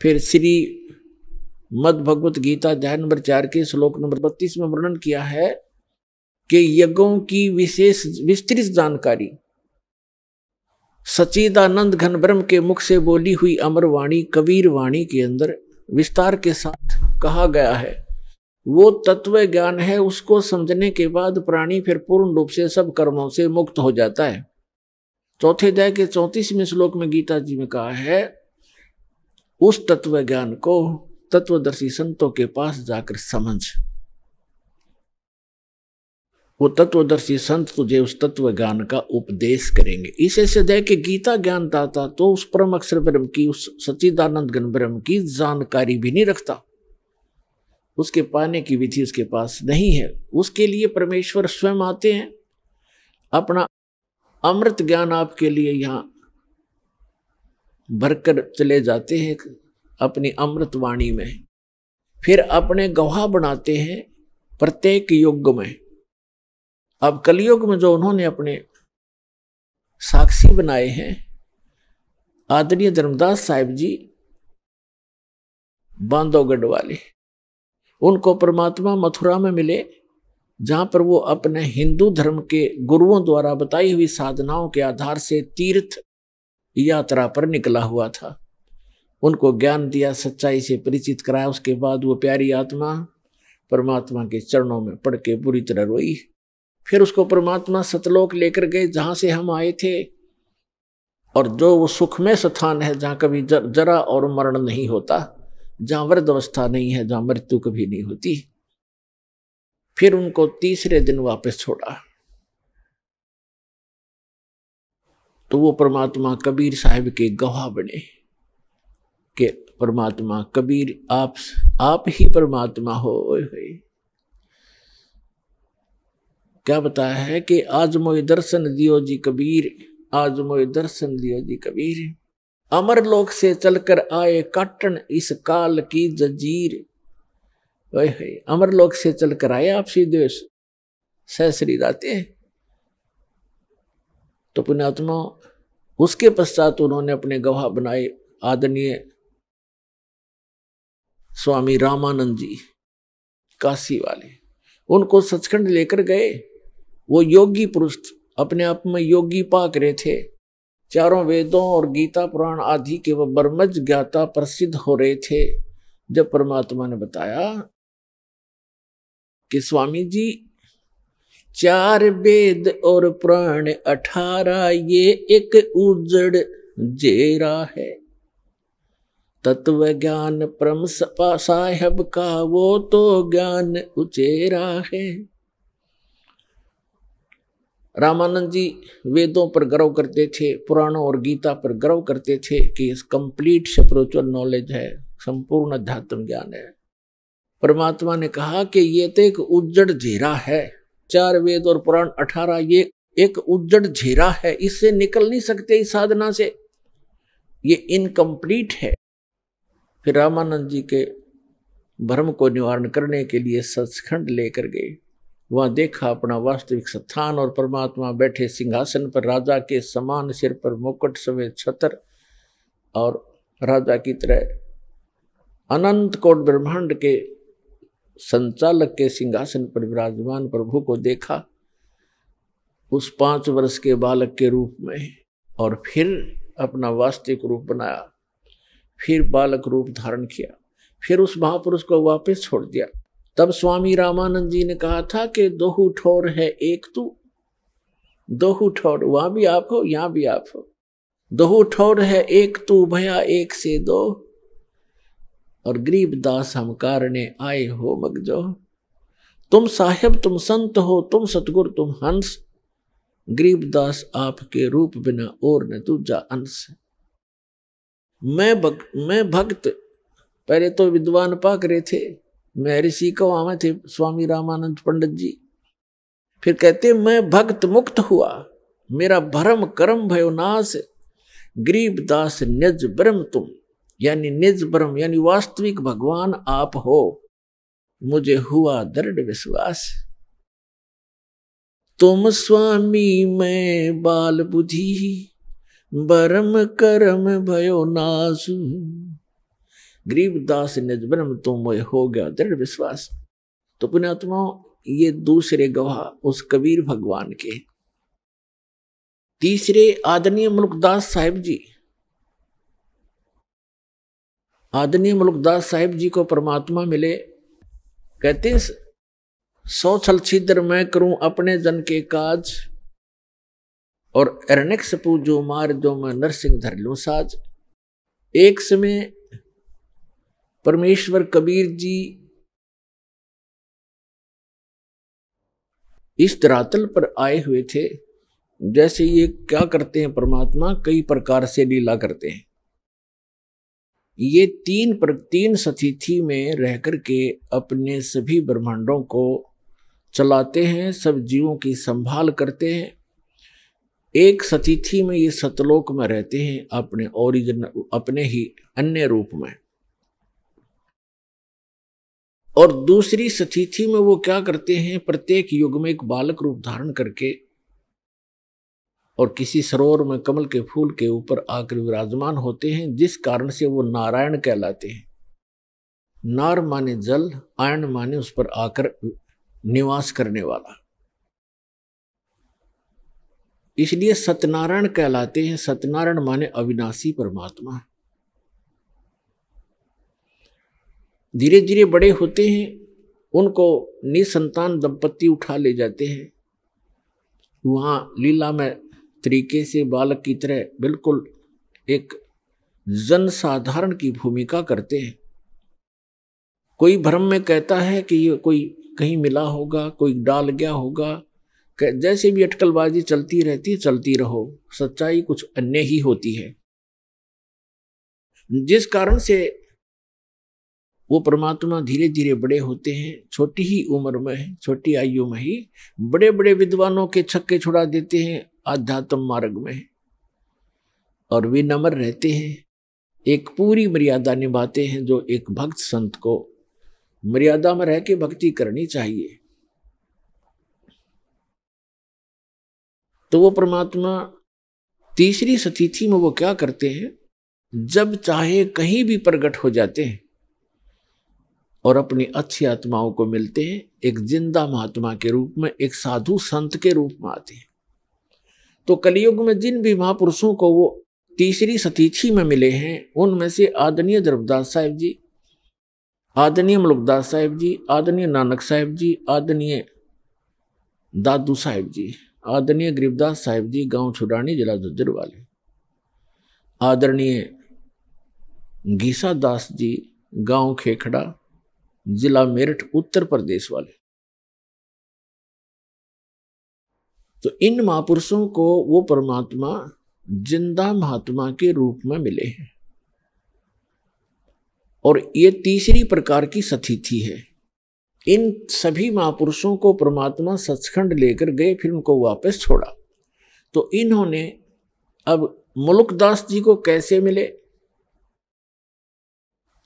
फिर श्री मद भगवत गीता अध्याय नंबर चार के श्लोक नंबर बत्तीस में वर्णन किया है कि यज्ञों की विशेष विस्तृत जानकारी सचिदानंद घन ब्रह्म के मुख से बोली हुई अमर वाणी कबीर वाणी के अंदर विस्तार के साथ कहा गया है वो तत्व ज्ञान है उसको समझने के बाद प्राणी फिर पूर्ण रूप से सब कर्मों से मुक्त हो जाता है चौथे अध्याय के चौंतीसवें श्लोक में गीता जी में कहा है उस तत्व ज्ञान को तत्वदर्शी संतों के पास जाकर समझ वो तत्वदर्शी संत तुझे उस तत्व ज्ञान का उपदेश करेंगे इसे सदै के गीता ज्ञान दाता तो उस परम अक्षर ब्रह्म की उस सचिदानंद गण ब्रह्म की जानकारी भी नहीं रखता उसके पाने की विधि उसके पास नहीं है उसके लिए परमेश्वर स्वयं आते हैं अपना अमृत ज्ञान आपके लिए यहां भरकर चले जाते हैं अपनी अमृत वाणी में फिर अपने गवाह बनाते हैं प्रत्येक युग में अब कलयुग में जो उन्होंने अपने साक्षी बनाए हैं आदरणीय धर्मदास साहिब जी बांधोगढ़ वाले उनको परमात्मा मथुरा में मिले जहाँ पर वो अपने हिंदू धर्म के गुरुओं द्वारा बताई हुई साधनाओं के आधार से तीर्थ यात्रा पर निकला हुआ था उनको ज्ञान दिया सच्चाई से परिचित कराया उसके बाद वो प्यारी आत्मा परमात्मा के चरणों में पड़ के बुरी तरह रोई फिर उसको परमात्मा सतलोक लेकर गए जहाँ से हम आए थे और जो वो सुखमय स्थान है जहाँ कभी जर, जरा और मरण नहीं होता जहाँ वृद्ध अवस्था नहीं है जहाँ मृत्यु कभी नहीं होती फिर उनको तीसरे दिन वापस छोड़ा तो वो परमात्मा कबीर साहब के गवाह बने कि परमात्मा कबीर आप आप ही परमात्मा हो क्या बताया है कि आज दर्शन दियो जी कबीर आज दर्शन दियो जी कबीर अमर लोक से चलकर आए काटन इस काल की जजीर वे है अमर लोक से चलकर आए आप सीधे सहसरी राते तो पुण्यात्मा उसके पश्चात उन्होंने अपने गवाह बनाए आदरणीय स्वामी रामानंद जी काशी वाले उनको सचखंड लेकर गए वो योगी पुरुष अपने आप में योगी पाक रहे थे चारों वेदों और गीता पुराण आदि के वह बर्मज ज्ञाता प्रसिद्ध हो रहे थे जब परमात्मा ने बताया कि स्वामी जी चार वेद और प्राण अठारह ये एक उजड़ जेरा है तत्व ज्ञान परम सपा साहेब का वो तो ज्ञान उचेरा है रामानंद जी वेदों पर गर्व करते थे पुराणों और गीता पर गर्व करते थे कि इस कंप्लीट स्पिरिचुअल नॉलेज है संपूर्ण अध्यात्म ज्ञान है परमात्मा ने कहा कि ये तो एक उज्जड़ झेरा है चार वेद और पुराण अठारह ये एक उज्जड़ झेरा है इससे निकल नहीं सकते इस साधना से ये इनकम्प्लीट है कि रामानंद जी के भ्रम को निवारण करने के लिए सचखंड लेकर गए वहाँ देखा अपना वास्तविक स्थान और परमात्मा बैठे सिंहासन पर राजा के समान सिर पर मुकुट समेत छतर और राजा की तरह अनंत कोट ब्रह्मांड के संचालक के सिंहासन पर विराजमान प्रभु को देखा उस पांच वर्ष के बालक के रूप में और फिर अपना वास्तविक रूप बनाया फिर बालक रूप धारण किया फिर उस महापुरुष को वापस छोड़ दिया तब स्वामी रामानंद जी ने कहा था कि दोहू ठोर है एक तू दोहू ठोर वहां भी आप हो यहां भी आप हो दोहू ठोर है एक तू भया एक से दो और गरीब दास हम कारणे आए हो मगजो तुम साहेब तुम संत हो तुम सतगुर तुम हंस गरीब दास आपके रूप बिना और न दूजा अंश मैं भक, मैं भक्त पहले तो विद्वान रहे थे को आवे थे स्वामी रामानंद पंडित जी फिर कहते मैं भक्त मुक्त हुआ मेरा भरम कर्म भयोनाश गरीब दास निज ब्रह्म तुम यानी निज ब्रह्म यानी वास्तविक भगवान आप हो मुझे हुआ दृढ़ विश्वास तुम स्वामी मैं बाल बुद्धि बरम करम भयो नासु निज ब्रह्म तो मोह हो गया दृढ़ विश्वास तो पुण्यात्माओं ये दूसरे गवाह उस कबीर भगवान के तीसरे आदरणीय मुलुकदास साहिब जी आदरणीय मुलुकदास साहिब जी को परमात्मा मिले कहते सौ छल छिद्र मैं करूं अपने जन के काज और एरनेक्स पूजो मार जो मैं नरसिंह धर लू साज एक समय परमेश्वर कबीर जी इस धरातल पर आए हुए थे जैसे ये क्या करते हैं परमात्मा कई प्रकार से लीला करते हैं ये तीन पर तीन सतिथि में रह कर के अपने सभी ब्रह्मांडों को चलाते हैं सब जीवों की संभाल करते हैं एक सतिथि में ये सतलोक में रहते हैं अपने ओरिजिनल अपने ही अन्य रूप में और दूसरी सतिथि में वो क्या करते हैं प्रत्येक युग में एक बालक रूप धारण करके और किसी सरोवर में कमल के फूल के ऊपर आकर विराजमान होते हैं जिस कारण से वो नारायण कहलाते हैं नार माने जल आयन माने उस पर आकर निवास करने वाला इसलिए सत्यनारायण कहलाते हैं सत्यनारायण माने अविनाशी परमात्मा धीरे धीरे बड़े होते हैं उनको निसंतान दंपत्ति उठा ले जाते हैं वहाँ लीला में तरीके से बालक की तरह बिल्कुल एक जन साधारण की भूमिका करते हैं कोई भ्रम में कहता है कि ये कोई कहीं मिला होगा कोई डाल गया होगा जैसे भी अटकलबाजी चलती रहती चलती रहो सच्चाई कुछ अन्य ही होती है जिस कारण से वो परमात्मा धीरे धीरे बड़े होते हैं छोटी ही उम्र में छोटी आयु में ही बड़े बड़े विद्वानों के छक्के छुड़ा देते हैं आध्यात्म मार्ग में और वे रहते हैं एक पूरी मर्यादा निभाते हैं जो एक भक्त संत को मर्यादा में रह के भक्ति करनी चाहिए तो वो परमात्मा तीसरी सतीथि में वो क्या करते हैं जब चाहे कहीं भी प्रकट हो जाते हैं और अपनी अच्छी आत्माओं को मिलते हैं एक जिंदा महात्मा के रूप में एक साधु संत के रूप में आते हैं तो कलयुग में जिन भी महापुरुषों को वो तीसरी सतीथि में मिले हैं उनमें से आदरणीय द्रवदास साहेब जी आदरणीय मलुकदास साहेब जी आदरणीय नानक साहेब जी आदरणीय दादू साहेब जी आदरणीय गरीबदास साहिब जी गांव छुडानी जिला झज्जर वाले आदरणीय गीसा दास जी गांव खेखड़ा जिला मेरठ उत्तर प्रदेश वाले तो इन महापुरुषों को वो परमात्मा जिंदा महात्मा के रूप में मिले हैं और ये तीसरी प्रकार की सतीथि है इन सभी महापुरुषों को परमात्मा सचखंड लेकर गए फिर उनको वापस छोड़ा तो इन्होंने अब मुलुकदास जी को कैसे मिले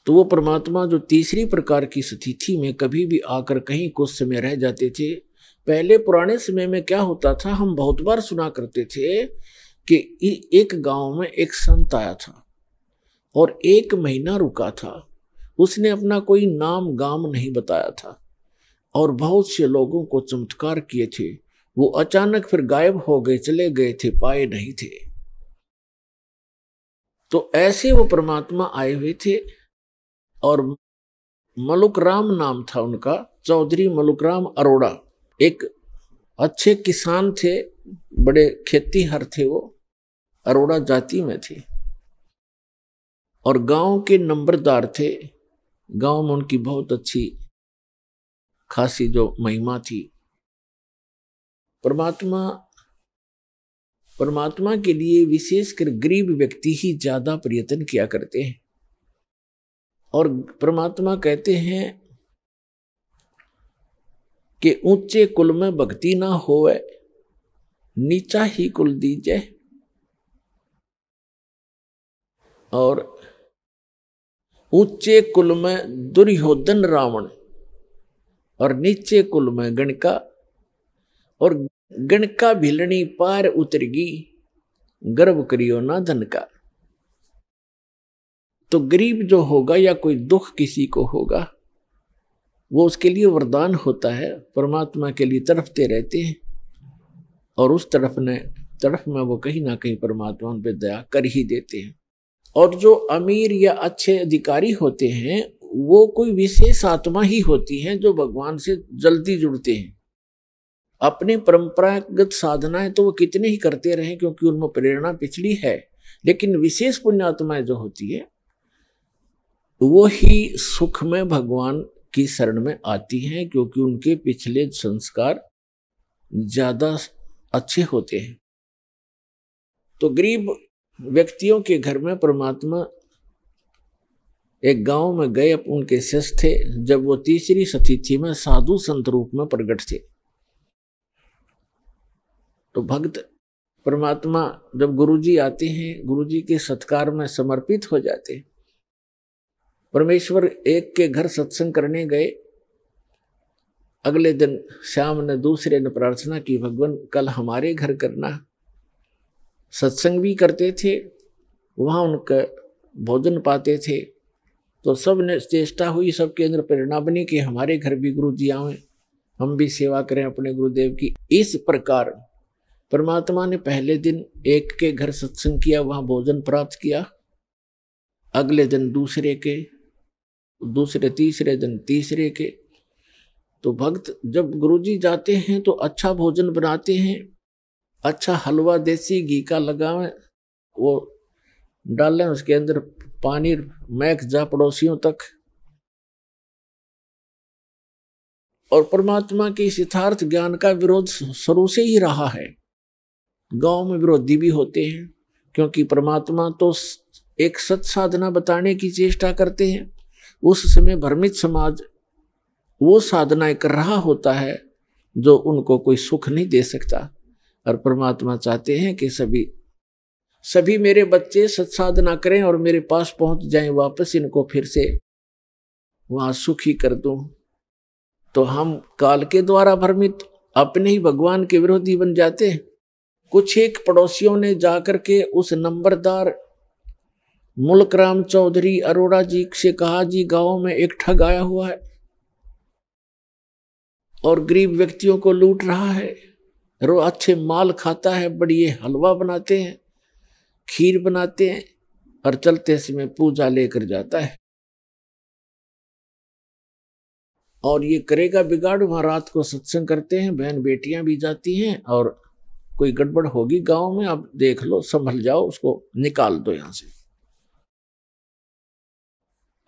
तो वो परमात्मा जो तीसरी प्रकार की स्थिति में कभी भी आकर कहीं कुछ समय रह जाते थे पहले पुराने समय में क्या होता था हम बहुत बार सुना करते थे कि एक गांव में एक संत आया था और एक महीना रुका था उसने अपना कोई नाम गाम नहीं बताया था और बहुत से लोगों को चमत्कार किए थे वो अचानक फिर गायब हो गए चले गए थे पाए नहीं थे तो ऐसे वो परमात्मा आए हुए थे और मलुक राम नाम था उनका चौधरी मलुकराम अरोड़ा एक अच्छे किसान थे बड़े खेतीहर थे वो अरोड़ा जाति में थे और गांव के नंबरदार थे गांव में उनकी बहुत अच्छी खासी जो महिमा थी परमात्मा परमात्मा के लिए विशेषकर गरीब व्यक्ति ही ज्यादा प्रयत्न किया करते हैं और परमात्मा कहते हैं कि ऊंचे कुल में भक्ति ना होवे नीचा ही कुल दीजे और ऊंचे कुल में दुर्योधन रावण और नीचे कुल में गणका और गणका भिलनी पार उतरगी गर्व करियो ना धन का तो गरीब जो होगा या कोई दुख किसी को होगा वो उसके लिए वरदान होता है परमात्मा के लिए तड़फते रहते हैं और उस तरफ ने तरफ में वो कहीं ना कहीं परमात्मा उन पर दया कर ही देते हैं और जो अमीर या अच्छे अधिकारी होते हैं वो कोई विशेष आत्मा ही होती है जो भगवान से जल्दी जुड़ते हैं अपने परंपरागत साधनाएं तो वो कितने ही करते रहे क्योंकि उनमें प्रेरणा पिछड़ी है लेकिन विशेष पुण्यात्माएं जो होती है वो ही सुख में भगवान की शरण में आती हैं क्योंकि उनके पिछले संस्कार ज्यादा अच्छे होते हैं तो गरीब व्यक्तियों के घर में परमात्मा एक गांव में गए अप उनके शिष्य थे जब वो तीसरी सतीथि में साधु संत रूप में प्रकट थे तो भक्त परमात्मा जब गुरुजी आते हैं गुरुजी के सत्कार में समर्पित हो जाते परमेश्वर एक के घर सत्संग करने गए अगले दिन श्याम ने दूसरे ने प्रार्थना की भगवान कल हमारे घर करना सत्संग भी करते थे वहाँ उनका भोजन पाते थे तो सब ने चेष्टा हुई सबके अंदर प्रेरणा बनी कि हमारे घर भी गुरु जी आवे हम भी सेवा करें अपने गुरुदेव की इस प्रकार परमात्मा ने पहले दिन एक के घर सत्संग किया वहाँ भोजन प्राप्त किया अगले दिन दूसरे के दूसरे तीसरे दिन तीसरे के तो भक्त जब गुरुजी जाते हैं तो अच्छा भोजन बनाते हैं अच्छा हलवा देसी घी का लगावें वो डालें उसके अंदर पानी मैक जा पड़ोसियों तक और परमात्मा के इस यथार्थ ज्ञान का विरोध शुरू से ही रहा है गांव में विरोधी भी होते हैं क्योंकि परमात्मा तो एक सत साधना बताने की चेष्टा करते हैं उस समय भ्रमित समाज वो साधनाएं कर रहा होता है जो उनको कोई सुख नहीं दे सकता और परमात्मा चाहते हैं कि सभी सभी मेरे बच्चे सत्साधना करें और मेरे पास पहुंच जाएं वापस इनको फिर से वहां सुखी कर दूं तो हम काल के द्वारा भ्रमित अपने ही भगवान के विरोधी बन जाते कुछ एक पड़ोसियों ने जाकर के उस नंबरदार मुल्क राम चौधरी अरोड़ा जी से कहा जी गांव में एक ठग आया हुआ है और गरीब व्यक्तियों को लूट रहा है रो अच्छे माल खाता है बड़ी हलवा बनाते हैं खीर बनाते हैं और चलते समय पूजा लेकर जाता है और ये करेगा बिगाड़ वहां रात को सत्संग करते हैं बहन बेटियां भी जाती हैं और कोई गड़बड़ होगी गांव में आप देख लो संभल जाओ उसको निकाल दो यहां से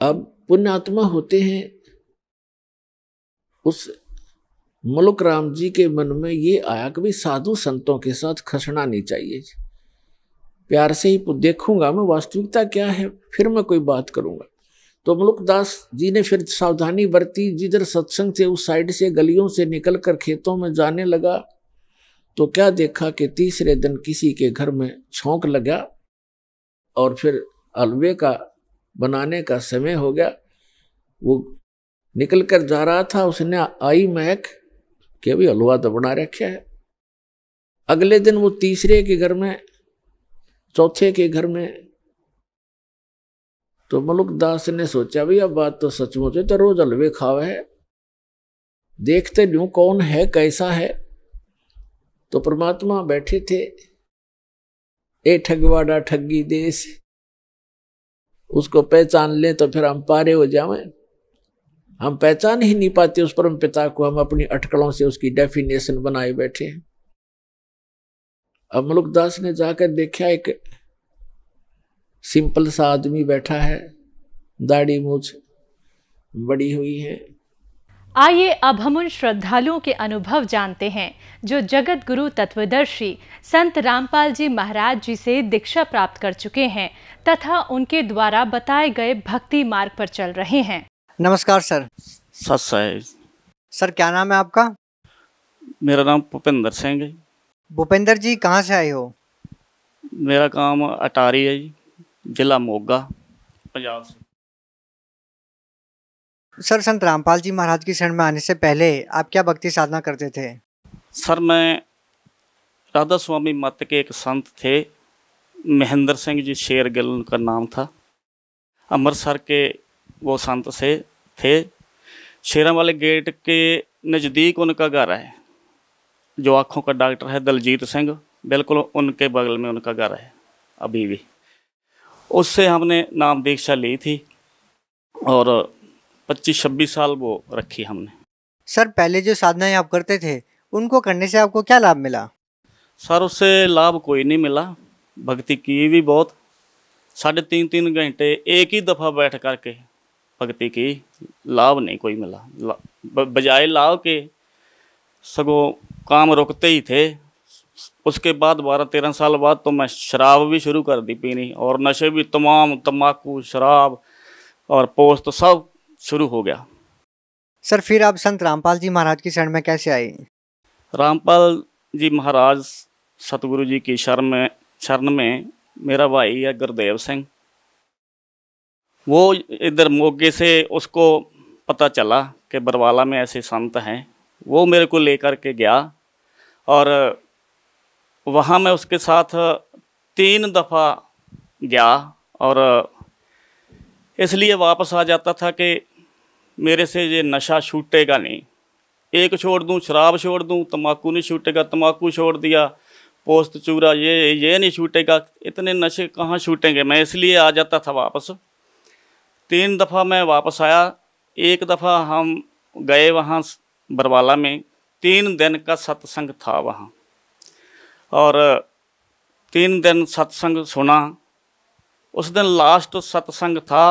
अब पुण्यात्मा होते हैं उस मलुक राम जी के मन में ये आया कि भाई साधु संतों के साथ खसना नहीं चाहिए प्यार से ही देखूंगा मैं वास्तविकता क्या है फिर मैं कोई बात करूंगा तो मुलुकदास जी ने फिर सावधानी बरती जिधर सत्संग थे उस साइड से गलियों से निकल कर खेतों में जाने लगा तो क्या देखा कि तीसरे दिन किसी के घर में छोंक लगा और फिर हलवे का बनाने का समय हो गया वो निकल कर जा रहा था उसने आई महक कि अभी हलवा तो बना रखे है अगले दिन वो तीसरे के घर में चौथे के घर में तो मलुक दास ने सोचा अब बात तो सचमुच है तो रोज हलवे खावे है देखते न्यू कौन है कैसा है तो परमात्मा बैठे थे ए ठगवाड़ा ठगी देश उसको पहचान ले तो फिर हम पारे हो जावे हम पहचान ही नहीं पाते उस परम पिता को हम अपनी अटकलों से उसकी डेफिनेशन बनाए बैठे हैं अब मलुकदास दास ने जाकर देखा एक सिंपल सा आदमी बैठा है दाढ़ी मूछ बड़ी हुई है आइए अब हम उन श्रद्धालुओं के अनुभव जानते हैं जो जगत गुरु तत्वदर्शी संत रामपाल जी महाराज जी से दीक्षा प्राप्त कर चुके हैं तथा उनके द्वारा बताए गए भक्ति मार्ग पर चल रहे हैं नमस्कार सर सत सर क्या नाम है आपका मेरा नाम भूपेंद्र सिंह है भूपेंद्र जी कहाँ से आए हो मेरा काम अटारी है जी जिला मोगा पंजाब से सर संत रामपाल जी महाराज की शरण में आने से पहले आप क्या भक्ति साधना करते थे सर मैं राधा स्वामी मत के एक संत थे महेंद्र सिंह जी शेर गिल उनका नाम था अमृतसर के वो संत से थे शेरा वाले गेट के नज़दीक उनका घर है जो आँखों का डॉक्टर है दलजीत सिंह बिल्कुल उनके बगल में उनका घर है अभी भी उससे हमने नाम दीक्षा ली थी और 25 छब्बीस साल वो रखी हमने सर पहले जो साधनाएं आप करते थे उनको करने से आपको क्या लाभ मिला सर उससे लाभ कोई नहीं मिला भक्ति की भी बहुत साढ़े तीन तीन घंटे एक ही दफ़ा बैठ करके भक्ति की लाभ नहीं कोई मिला ला, बजाय लाभ के सगों काम रुकते ही थे उसके बाद बारह तेरह साल बाद तो मैं शराब भी शुरू कर दी पीनी और नशे भी तमाम तम्बाकू शराब और पोस्ट तो सब शुरू हो गया सर फिर आप संत रामपाल जी महाराज की शरण में कैसे आए रामपाल जी महाराज सतगुरु जी की शरण में शरण में मेरा भाई है गुरदेव सिंह वो इधर मोगे से उसको पता चला कि बरवाला में ऐसे संत हैं वो मेरे को लेकर के गया और वहाँ मैं उसके साथ तीन दफ़ा गया और इसलिए वापस आ जाता था कि मेरे से ये नशा छूटेगा नहीं एक छोड़ दूँ शराब छोड़ दूँ तम्बाकू नहीं छूटेगा तम्बाकू छोड़ दिया पोस्त चूरा ये ये नहीं छूटेगा इतने नशे कहाँ छूटेंगे मैं इसलिए आ जाता था वापस तीन दफ़ा मैं वापस आया एक दफ़ा हम गए वहाँ बरवाला में तीन दिन का सत्संग था वहाँ और तीन दिन सत्संग सुना उस दिन लास्ट सत्संग था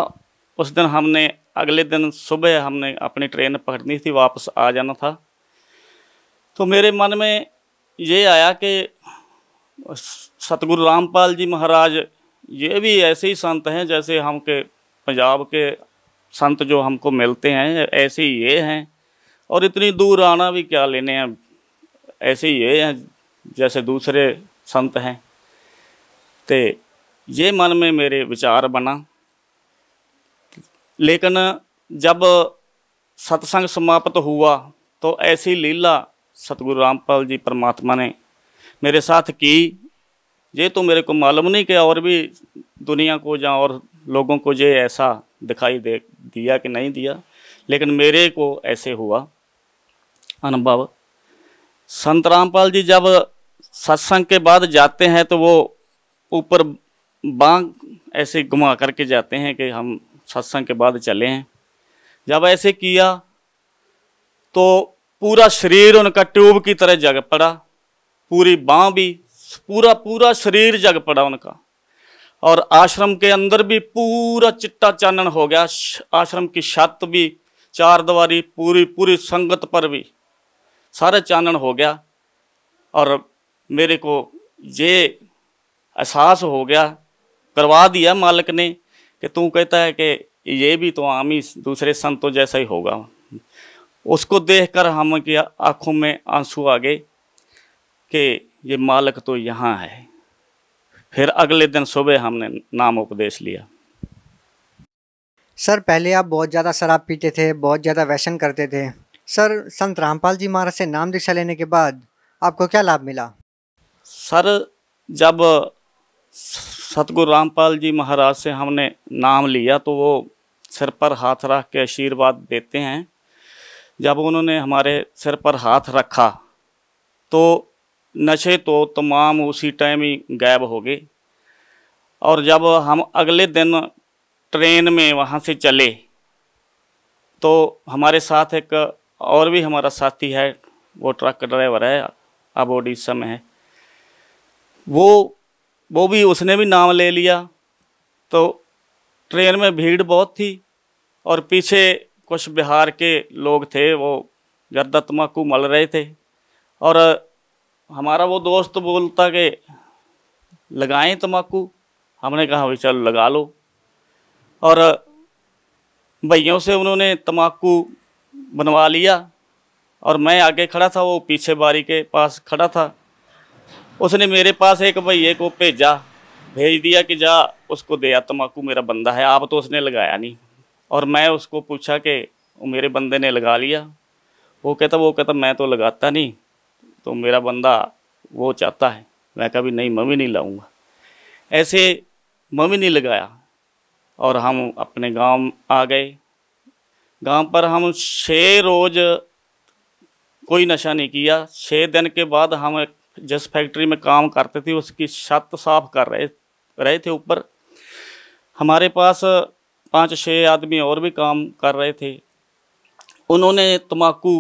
उस दिन हमने अगले दिन सुबह हमने अपनी ट्रेन पकड़नी थी वापस आ जाना था तो मेरे मन में ये आया कि सतगुरु रामपाल जी महाराज ये भी ऐसे ही संत हैं जैसे हम के पंजाब के संत जो हमको मिलते हैं ऐसे ही ये हैं और इतनी दूर आना भी क्या लेने हैं ऐसे ही है जैसे दूसरे संत हैं तो ये मन में मेरे विचार बना लेकिन जब सत्संग समाप्त हुआ तो ऐसी लीला सतगुरु रामपाल जी परमात्मा ने मेरे साथ की ये तो मेरे को मालूम नहीं कि और भी दुनिया को या और लोगों को ये ऐसा दिखाई दे दिया कि नहीं दिया लेकिन मेरे को ऐसे हुआ अनुभव संत रामपाल जी जब सत्संग के बाद जाते हैं तो वो ऊपर बांग ऐसे घुमा करके जाते हैं कि हम सत्संग के बाद चले हैं जब ऐसे किया तो पूरा शरीर उनका ट्यूब की तरह जग पड़ा पूरी बाँ भी पूरा पूरा शरीर जग पड़ा उनका और आश्रम के अंदर भी पूरा चिट्टा चानन हो गया आश्रम की छत भी चार दीवारी पूरी पूरी संगत पर भी सारा चानन हो गया और मेरे को ये एहसास हो गया करवा दिया मालिक ने कि तू कहता है कि ये भी तो आम ही दूसरे संतों जैसा ही होगा उसको देखकर हम की आँखों में आंसू आ गए कि ये मालिक तो यहाँ है फिर अगले दिन सुबह हमने नाम उपदेश लिया सर पहले आप बहुत ज़्यादा शराब पीते थे बहुत ज़्यादा व्यसन करते थे सर संत रामपाल जी महाराज से नाम दीक्षा लेने के बाद आपको क्या लाभ मिला सर जब सतगुरु रामपाल जी महाराज से हमने नाम लिया तो वो सिर पर हाथ रख के आशीर्वाद देते हैं जब उन्होंने हमारे सिर पर हाथ रखा तो नशे तो तमाम उसी टाइम ही गायब हो गए और जब हम अगले दिन ट्रेन में वहाँ से चले तो हमारे साथ एक और भी हमारा साथी है वो ट्रक का ड्राइवर है अब ओडिशा में है वो वो भी उसने भी नाम ले लिया तो ट्रेन में भीड़ बहुत थी और पीछे कुछ बिहार के लोग थे वो गर्दा तम्बाकू मल रहे थे और हमारा वो दोस्त बोलता कि लगाएं तम्बाकू हमने कहा भाई चलो लगा लो और भैयों से उन्होंने तम्बाकू बनवा लिया और मैं आगे खड़ा था वो पीछे बारी के पास खड़ा था उसने मेरे पास एक भैया को भेजा भेज दिया कि जा उसको दे आ तम्बाकू मेरा बंदा है आप तो उसने लगाया नहीं और मैं उसको पूछा कि मेरे बंदे ने लगा लिया वो कहता वो कहता मैं तो लगाता नहीं तो मेरा बंदा वो चाहता है मैं कभी नहीं मम्मी नहीं लाऊंगा ऐसे मम्मी नहीं लगाया और हम अपने गांव आ गए गांव पर हम छः रोज़ कोई नशा नहीं किया छः दिन के बाद हम जिस फैक्ट्री में काम करते थे उसकी छत साफ कर रहे रहे थे ऊपर हमारे पास पांच छः आदमी और भी काम कर रहे थे उन्होंने तम्बाकू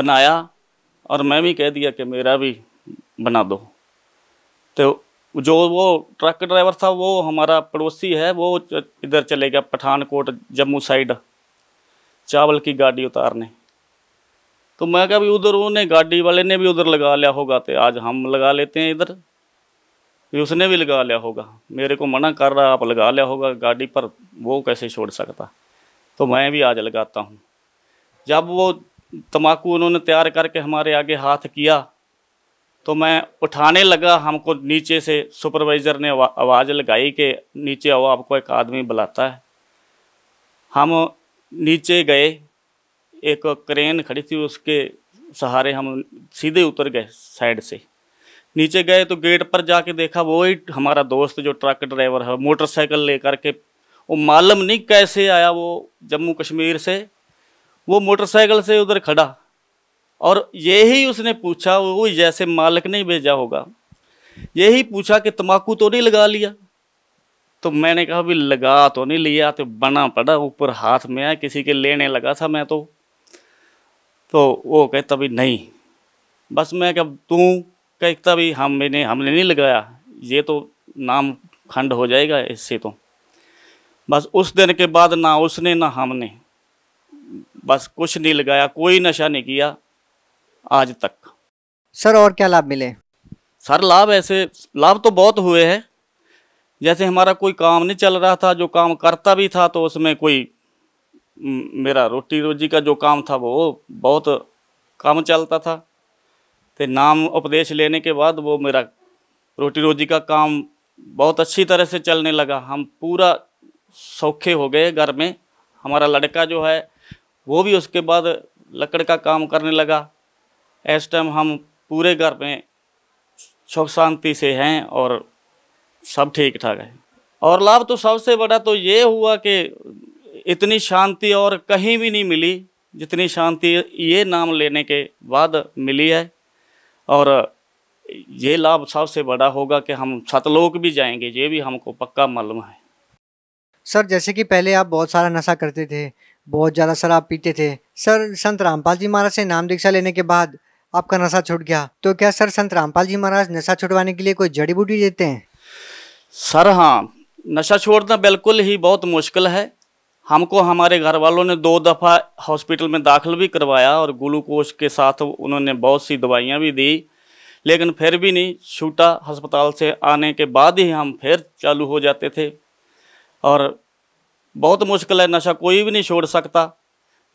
बनाया और मैं भी कह दिया कि मेरा भी बना दो तो जो वो ट्रक ड्राइवर था वो हमारा पड़ोसी है वो इधर चले गया पठानकोट जम्मू साइड चावल की गाड़ी उतारने तो मैं क्या भी उधर उन्हें गाड़ी वाले ने भी उधर लगा लिया होगा तो आज हम लगा लेते हैं इधर भी उसने भी लगा लिया होगा मेरे को मना कर रहा आप लगा लिया होगा गाड़ी पर वो कैसे छोड़ सकता तो मैं भी आज लगाता हूँ जब वो तम्बाकू उन्होंने तैयार करके हमारे आगे हाथ किया तो मैं उठाने लगा हमको नीचे से सुपरवाइज़र ने आवाज़ लगाई कि नीचे आओ आपको एक आदमी बुलाता है हम नीचे गए एक क्रेन खड़ी थी उसके सहारे हम सीधे उतर गए साइड से नीचे गए तो गेट पर जाके देखा वो ही हमारा दोस्त जो ट्रक ड्राइवर है मोटरसाइकिल लेकर के वो मालूम नहीं कैसे आया वो जम्मू कश्मीर से वो मोटरसाइकिल से उधर खड़ा और यही उसने पूछा वो जैसे मालिक नहीं भेजा होगा यही पूछा कि तम्बाकू तो नहीं लगा लिया तो मैंने कहा भी लगा तो नहीं लिया तो बना पड़ा ऊपर हाथ में आया किसी के लेने लगा था मैं तो तो वो कहता भी नहीं बस मैं कब तू कहता भी हम मैंने हमने नहीं लगाया ये तो नाम खंड हो जाएगा इससे तो बस उस दिन के बाद ना उसने ना हमने बस कुछ नहीं लगाया कोई नशा नहीं किया आज तक सर और क्या लाभ मिले सर लाभ ऐसे लाभ तो बहुत हुए हैं जैसे हमारा कोई काम नहीं चल रहा था जो काम करता भी था तो उसमें कोई मेरा रोटी रोजी का जो काम था वो बहुत कम चलता था तो नाम उपदेश लेने के बाद वो मेरा रोटी रोजी का काम बहुत अच्छी तरह से चलने लगा हम पूरा सौखे हो गए घर में हमारा लड़का जो है वो भी उसके बाद लकड़ का काम करने लगा इस टाइम हम पूरे घर में सुख शांति से हैं और सब ठीक ठाक है और लाभ तो सबसे बड़ा तो ये हुआ कि इतनी शांति और कहीं भी नहीं मिली जितनी शांति ये नाम लेने के बाद मिली है और ये लाभ सबसे बड़ा होगा कि हम सतलोक भी जाएंगे ये भी हमको पक्का मालूम है सर जैसे कि पहले आप बहुत सारा नशा करते थे बहुत ज़्यादा शराब पीते थे सर संत रामपाल जी महाराज से नाम दीक्षा लेने के बाद आपका नशा छूट गया तो क्या सर संत रामपाल जी महाराज नशा छुटवाने के लिए कोई जड़ी बूटी देते हैं सर हाँ नशा छोड़ना बिल्कुल ही बहुत मुश्किल है हमको हमारे घर वालों ने दो दफ़ा हॉस्पिटल में दाखिल भी करवाया और ग्लूकोज के साथ उन्होंने बहुत सी दवाइयाँ भी दी लेकिन फिर भी नहीं छूटा अस्पताल से आने के बाद ही हम फिर चालू हो जाते थे और बहुत मुश्किल है नशा कोई भी नहीं छोड़ सकता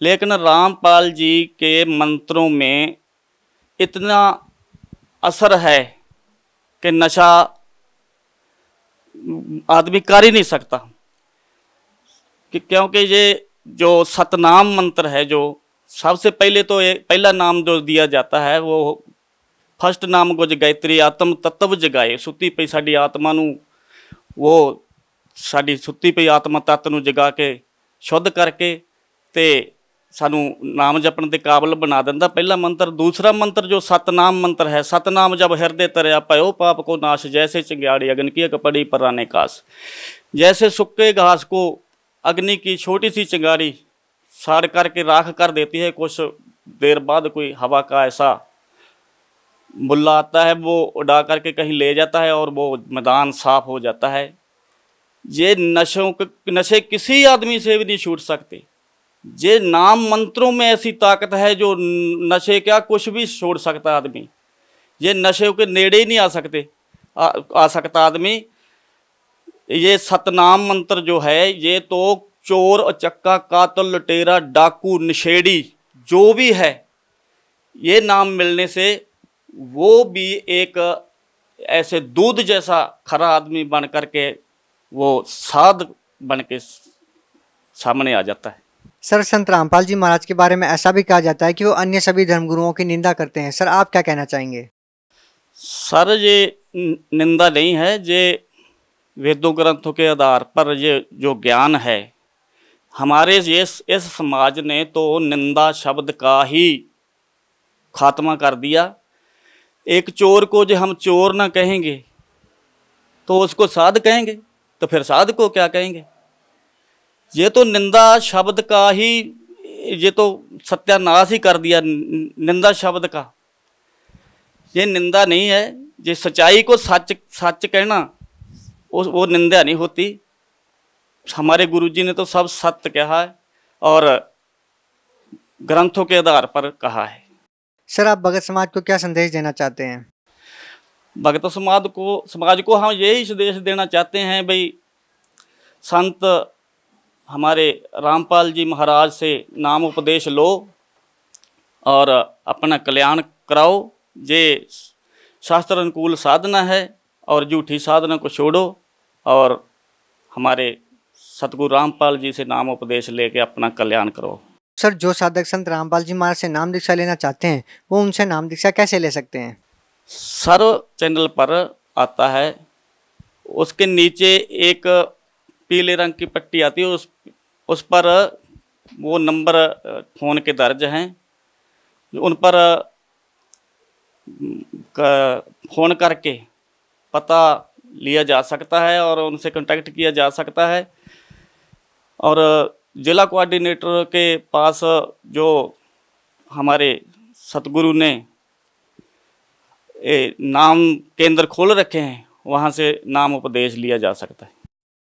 लेकिन रामपाल जी के मंत्रों में इतना असर है कि नशा आदमी कर ही नहीं सकता कि क्योंकि ये जो सतनाम मंत्र है जो सबसे पहले तो ये पहला नाम जो दिया जाता है वो फर्स्ट नाम को जगायत्री आत्म तत्व जगाए सुती पई साड़ी आत्मा ਨੂੰ वो ਸਾਡੀ ਸੁੱਤੀ ਪਈ ਆਤਮਾ ਤਤ ਨੂੰ ਜਗਾ ਕੇ ਸ਼ੁੱਧ ਕਰਕੇ नाम जपन के काबल बना ਬਣਾ पहला मंत्र दूसरा मंत्र जो सतनाम मंत्र है सतनाम जब ਜਬ ਹਿਰਦੇ ਤਰਿਆ पाप को नाश जैसे ਜੈਸੇ अग्नि की ਕੀ ਕਪੜੀ पराने कास जैसे सूखे घास को अग्नि की छोटी सी चिंगारी साड़ करके राख कर देती है कुछ देर बाद कोई हवा का ऐसा मुला आता है वो उड़ा करके कहीं ले जाता है और वो मैदान साफ हो जाता है ये नशों के नशे किसी आदमी से भी नहीं छूट सकते जे नाम मंत्रों में ऐसी ताकत है जो नशे का कुछ भी छोड़ सकता आदमी ये नशे के नेड़े ही नहीं आ सकते आ, आ सकता आदमी ये सतनाम मंत्र जो है ये तो चोर चक्का कातल लुटेरा डाकू निशेड़ी जो भी है ये नाम मिलने से वो भी एक ऐसे दूध जैसा खरा आदमी बन करके वो साध बन के सामने आ जाता है सर संत रामपाल जी महाराज के बारे में ऐसा भी कहा जाता है कि वो अन्य सभी धर्मगुरुओं की निंदा करते हैं सर आप क्या कहना चाहेंगे सर ये निंदा नहीं है ये वेदों ग्रंथों के आधार पर ये जो ज्ञान है हमारे ये इस समाज ने तो निंदा शब्द का ही खात्मा कर दिया एक चोर को जो हम चोर ना कहेंगे तो उसको साध कहेंगे तो फिर साध को क्या कहेंगे ये तो निंदा शब्द का ही ये तो सत्यानाश ही कर दिया निंदा शब्द का ये निंदा नहीं है ये सच्चाई को सच सच कहना उस वो निंदा नहीं होती हमारे गुरुजी ने तो सब सत्य कहा है और ग्रंथों के आधार पर कहा है सर आप भगत समाज को क्या संदेश देना चाहते हैं भगत समाज को समाज को हम यही संदेश देना चाहते हैं भाई संत हमारे रामपाल जी महाराज से नाम उपदेश लो और अपना कल्याण कराओ ये शास्त्र अनुकूल साधना है और झूठी साधना को छोड़ो और हमारे सतगुरु रामपाल जी से नाम उपदेश लेके अपना कल्याण करो सर जो साधक संत रामपाल जी महाराज से नाम दीक्षा लेना चाहते हैं वो उनसे नाम दीक्षा कैसे ले सकते हैं सर चैनल पर आता है उसके नीचे एक पीले रंग की पट्टी आती है उस उस पर वो नंबर फ़ोन के दर्ज हैं उन पर फ़ोन करके पता लिया जा सकता है और उनसे कांटेक्ट किया जा सकता है और जिला कोऑर्डिनेटर के पास जो हमारे सतगुरु ने नाम केंद्र खोल रखे हैं वहाँ से नाम उपदेश लिया जा सकता है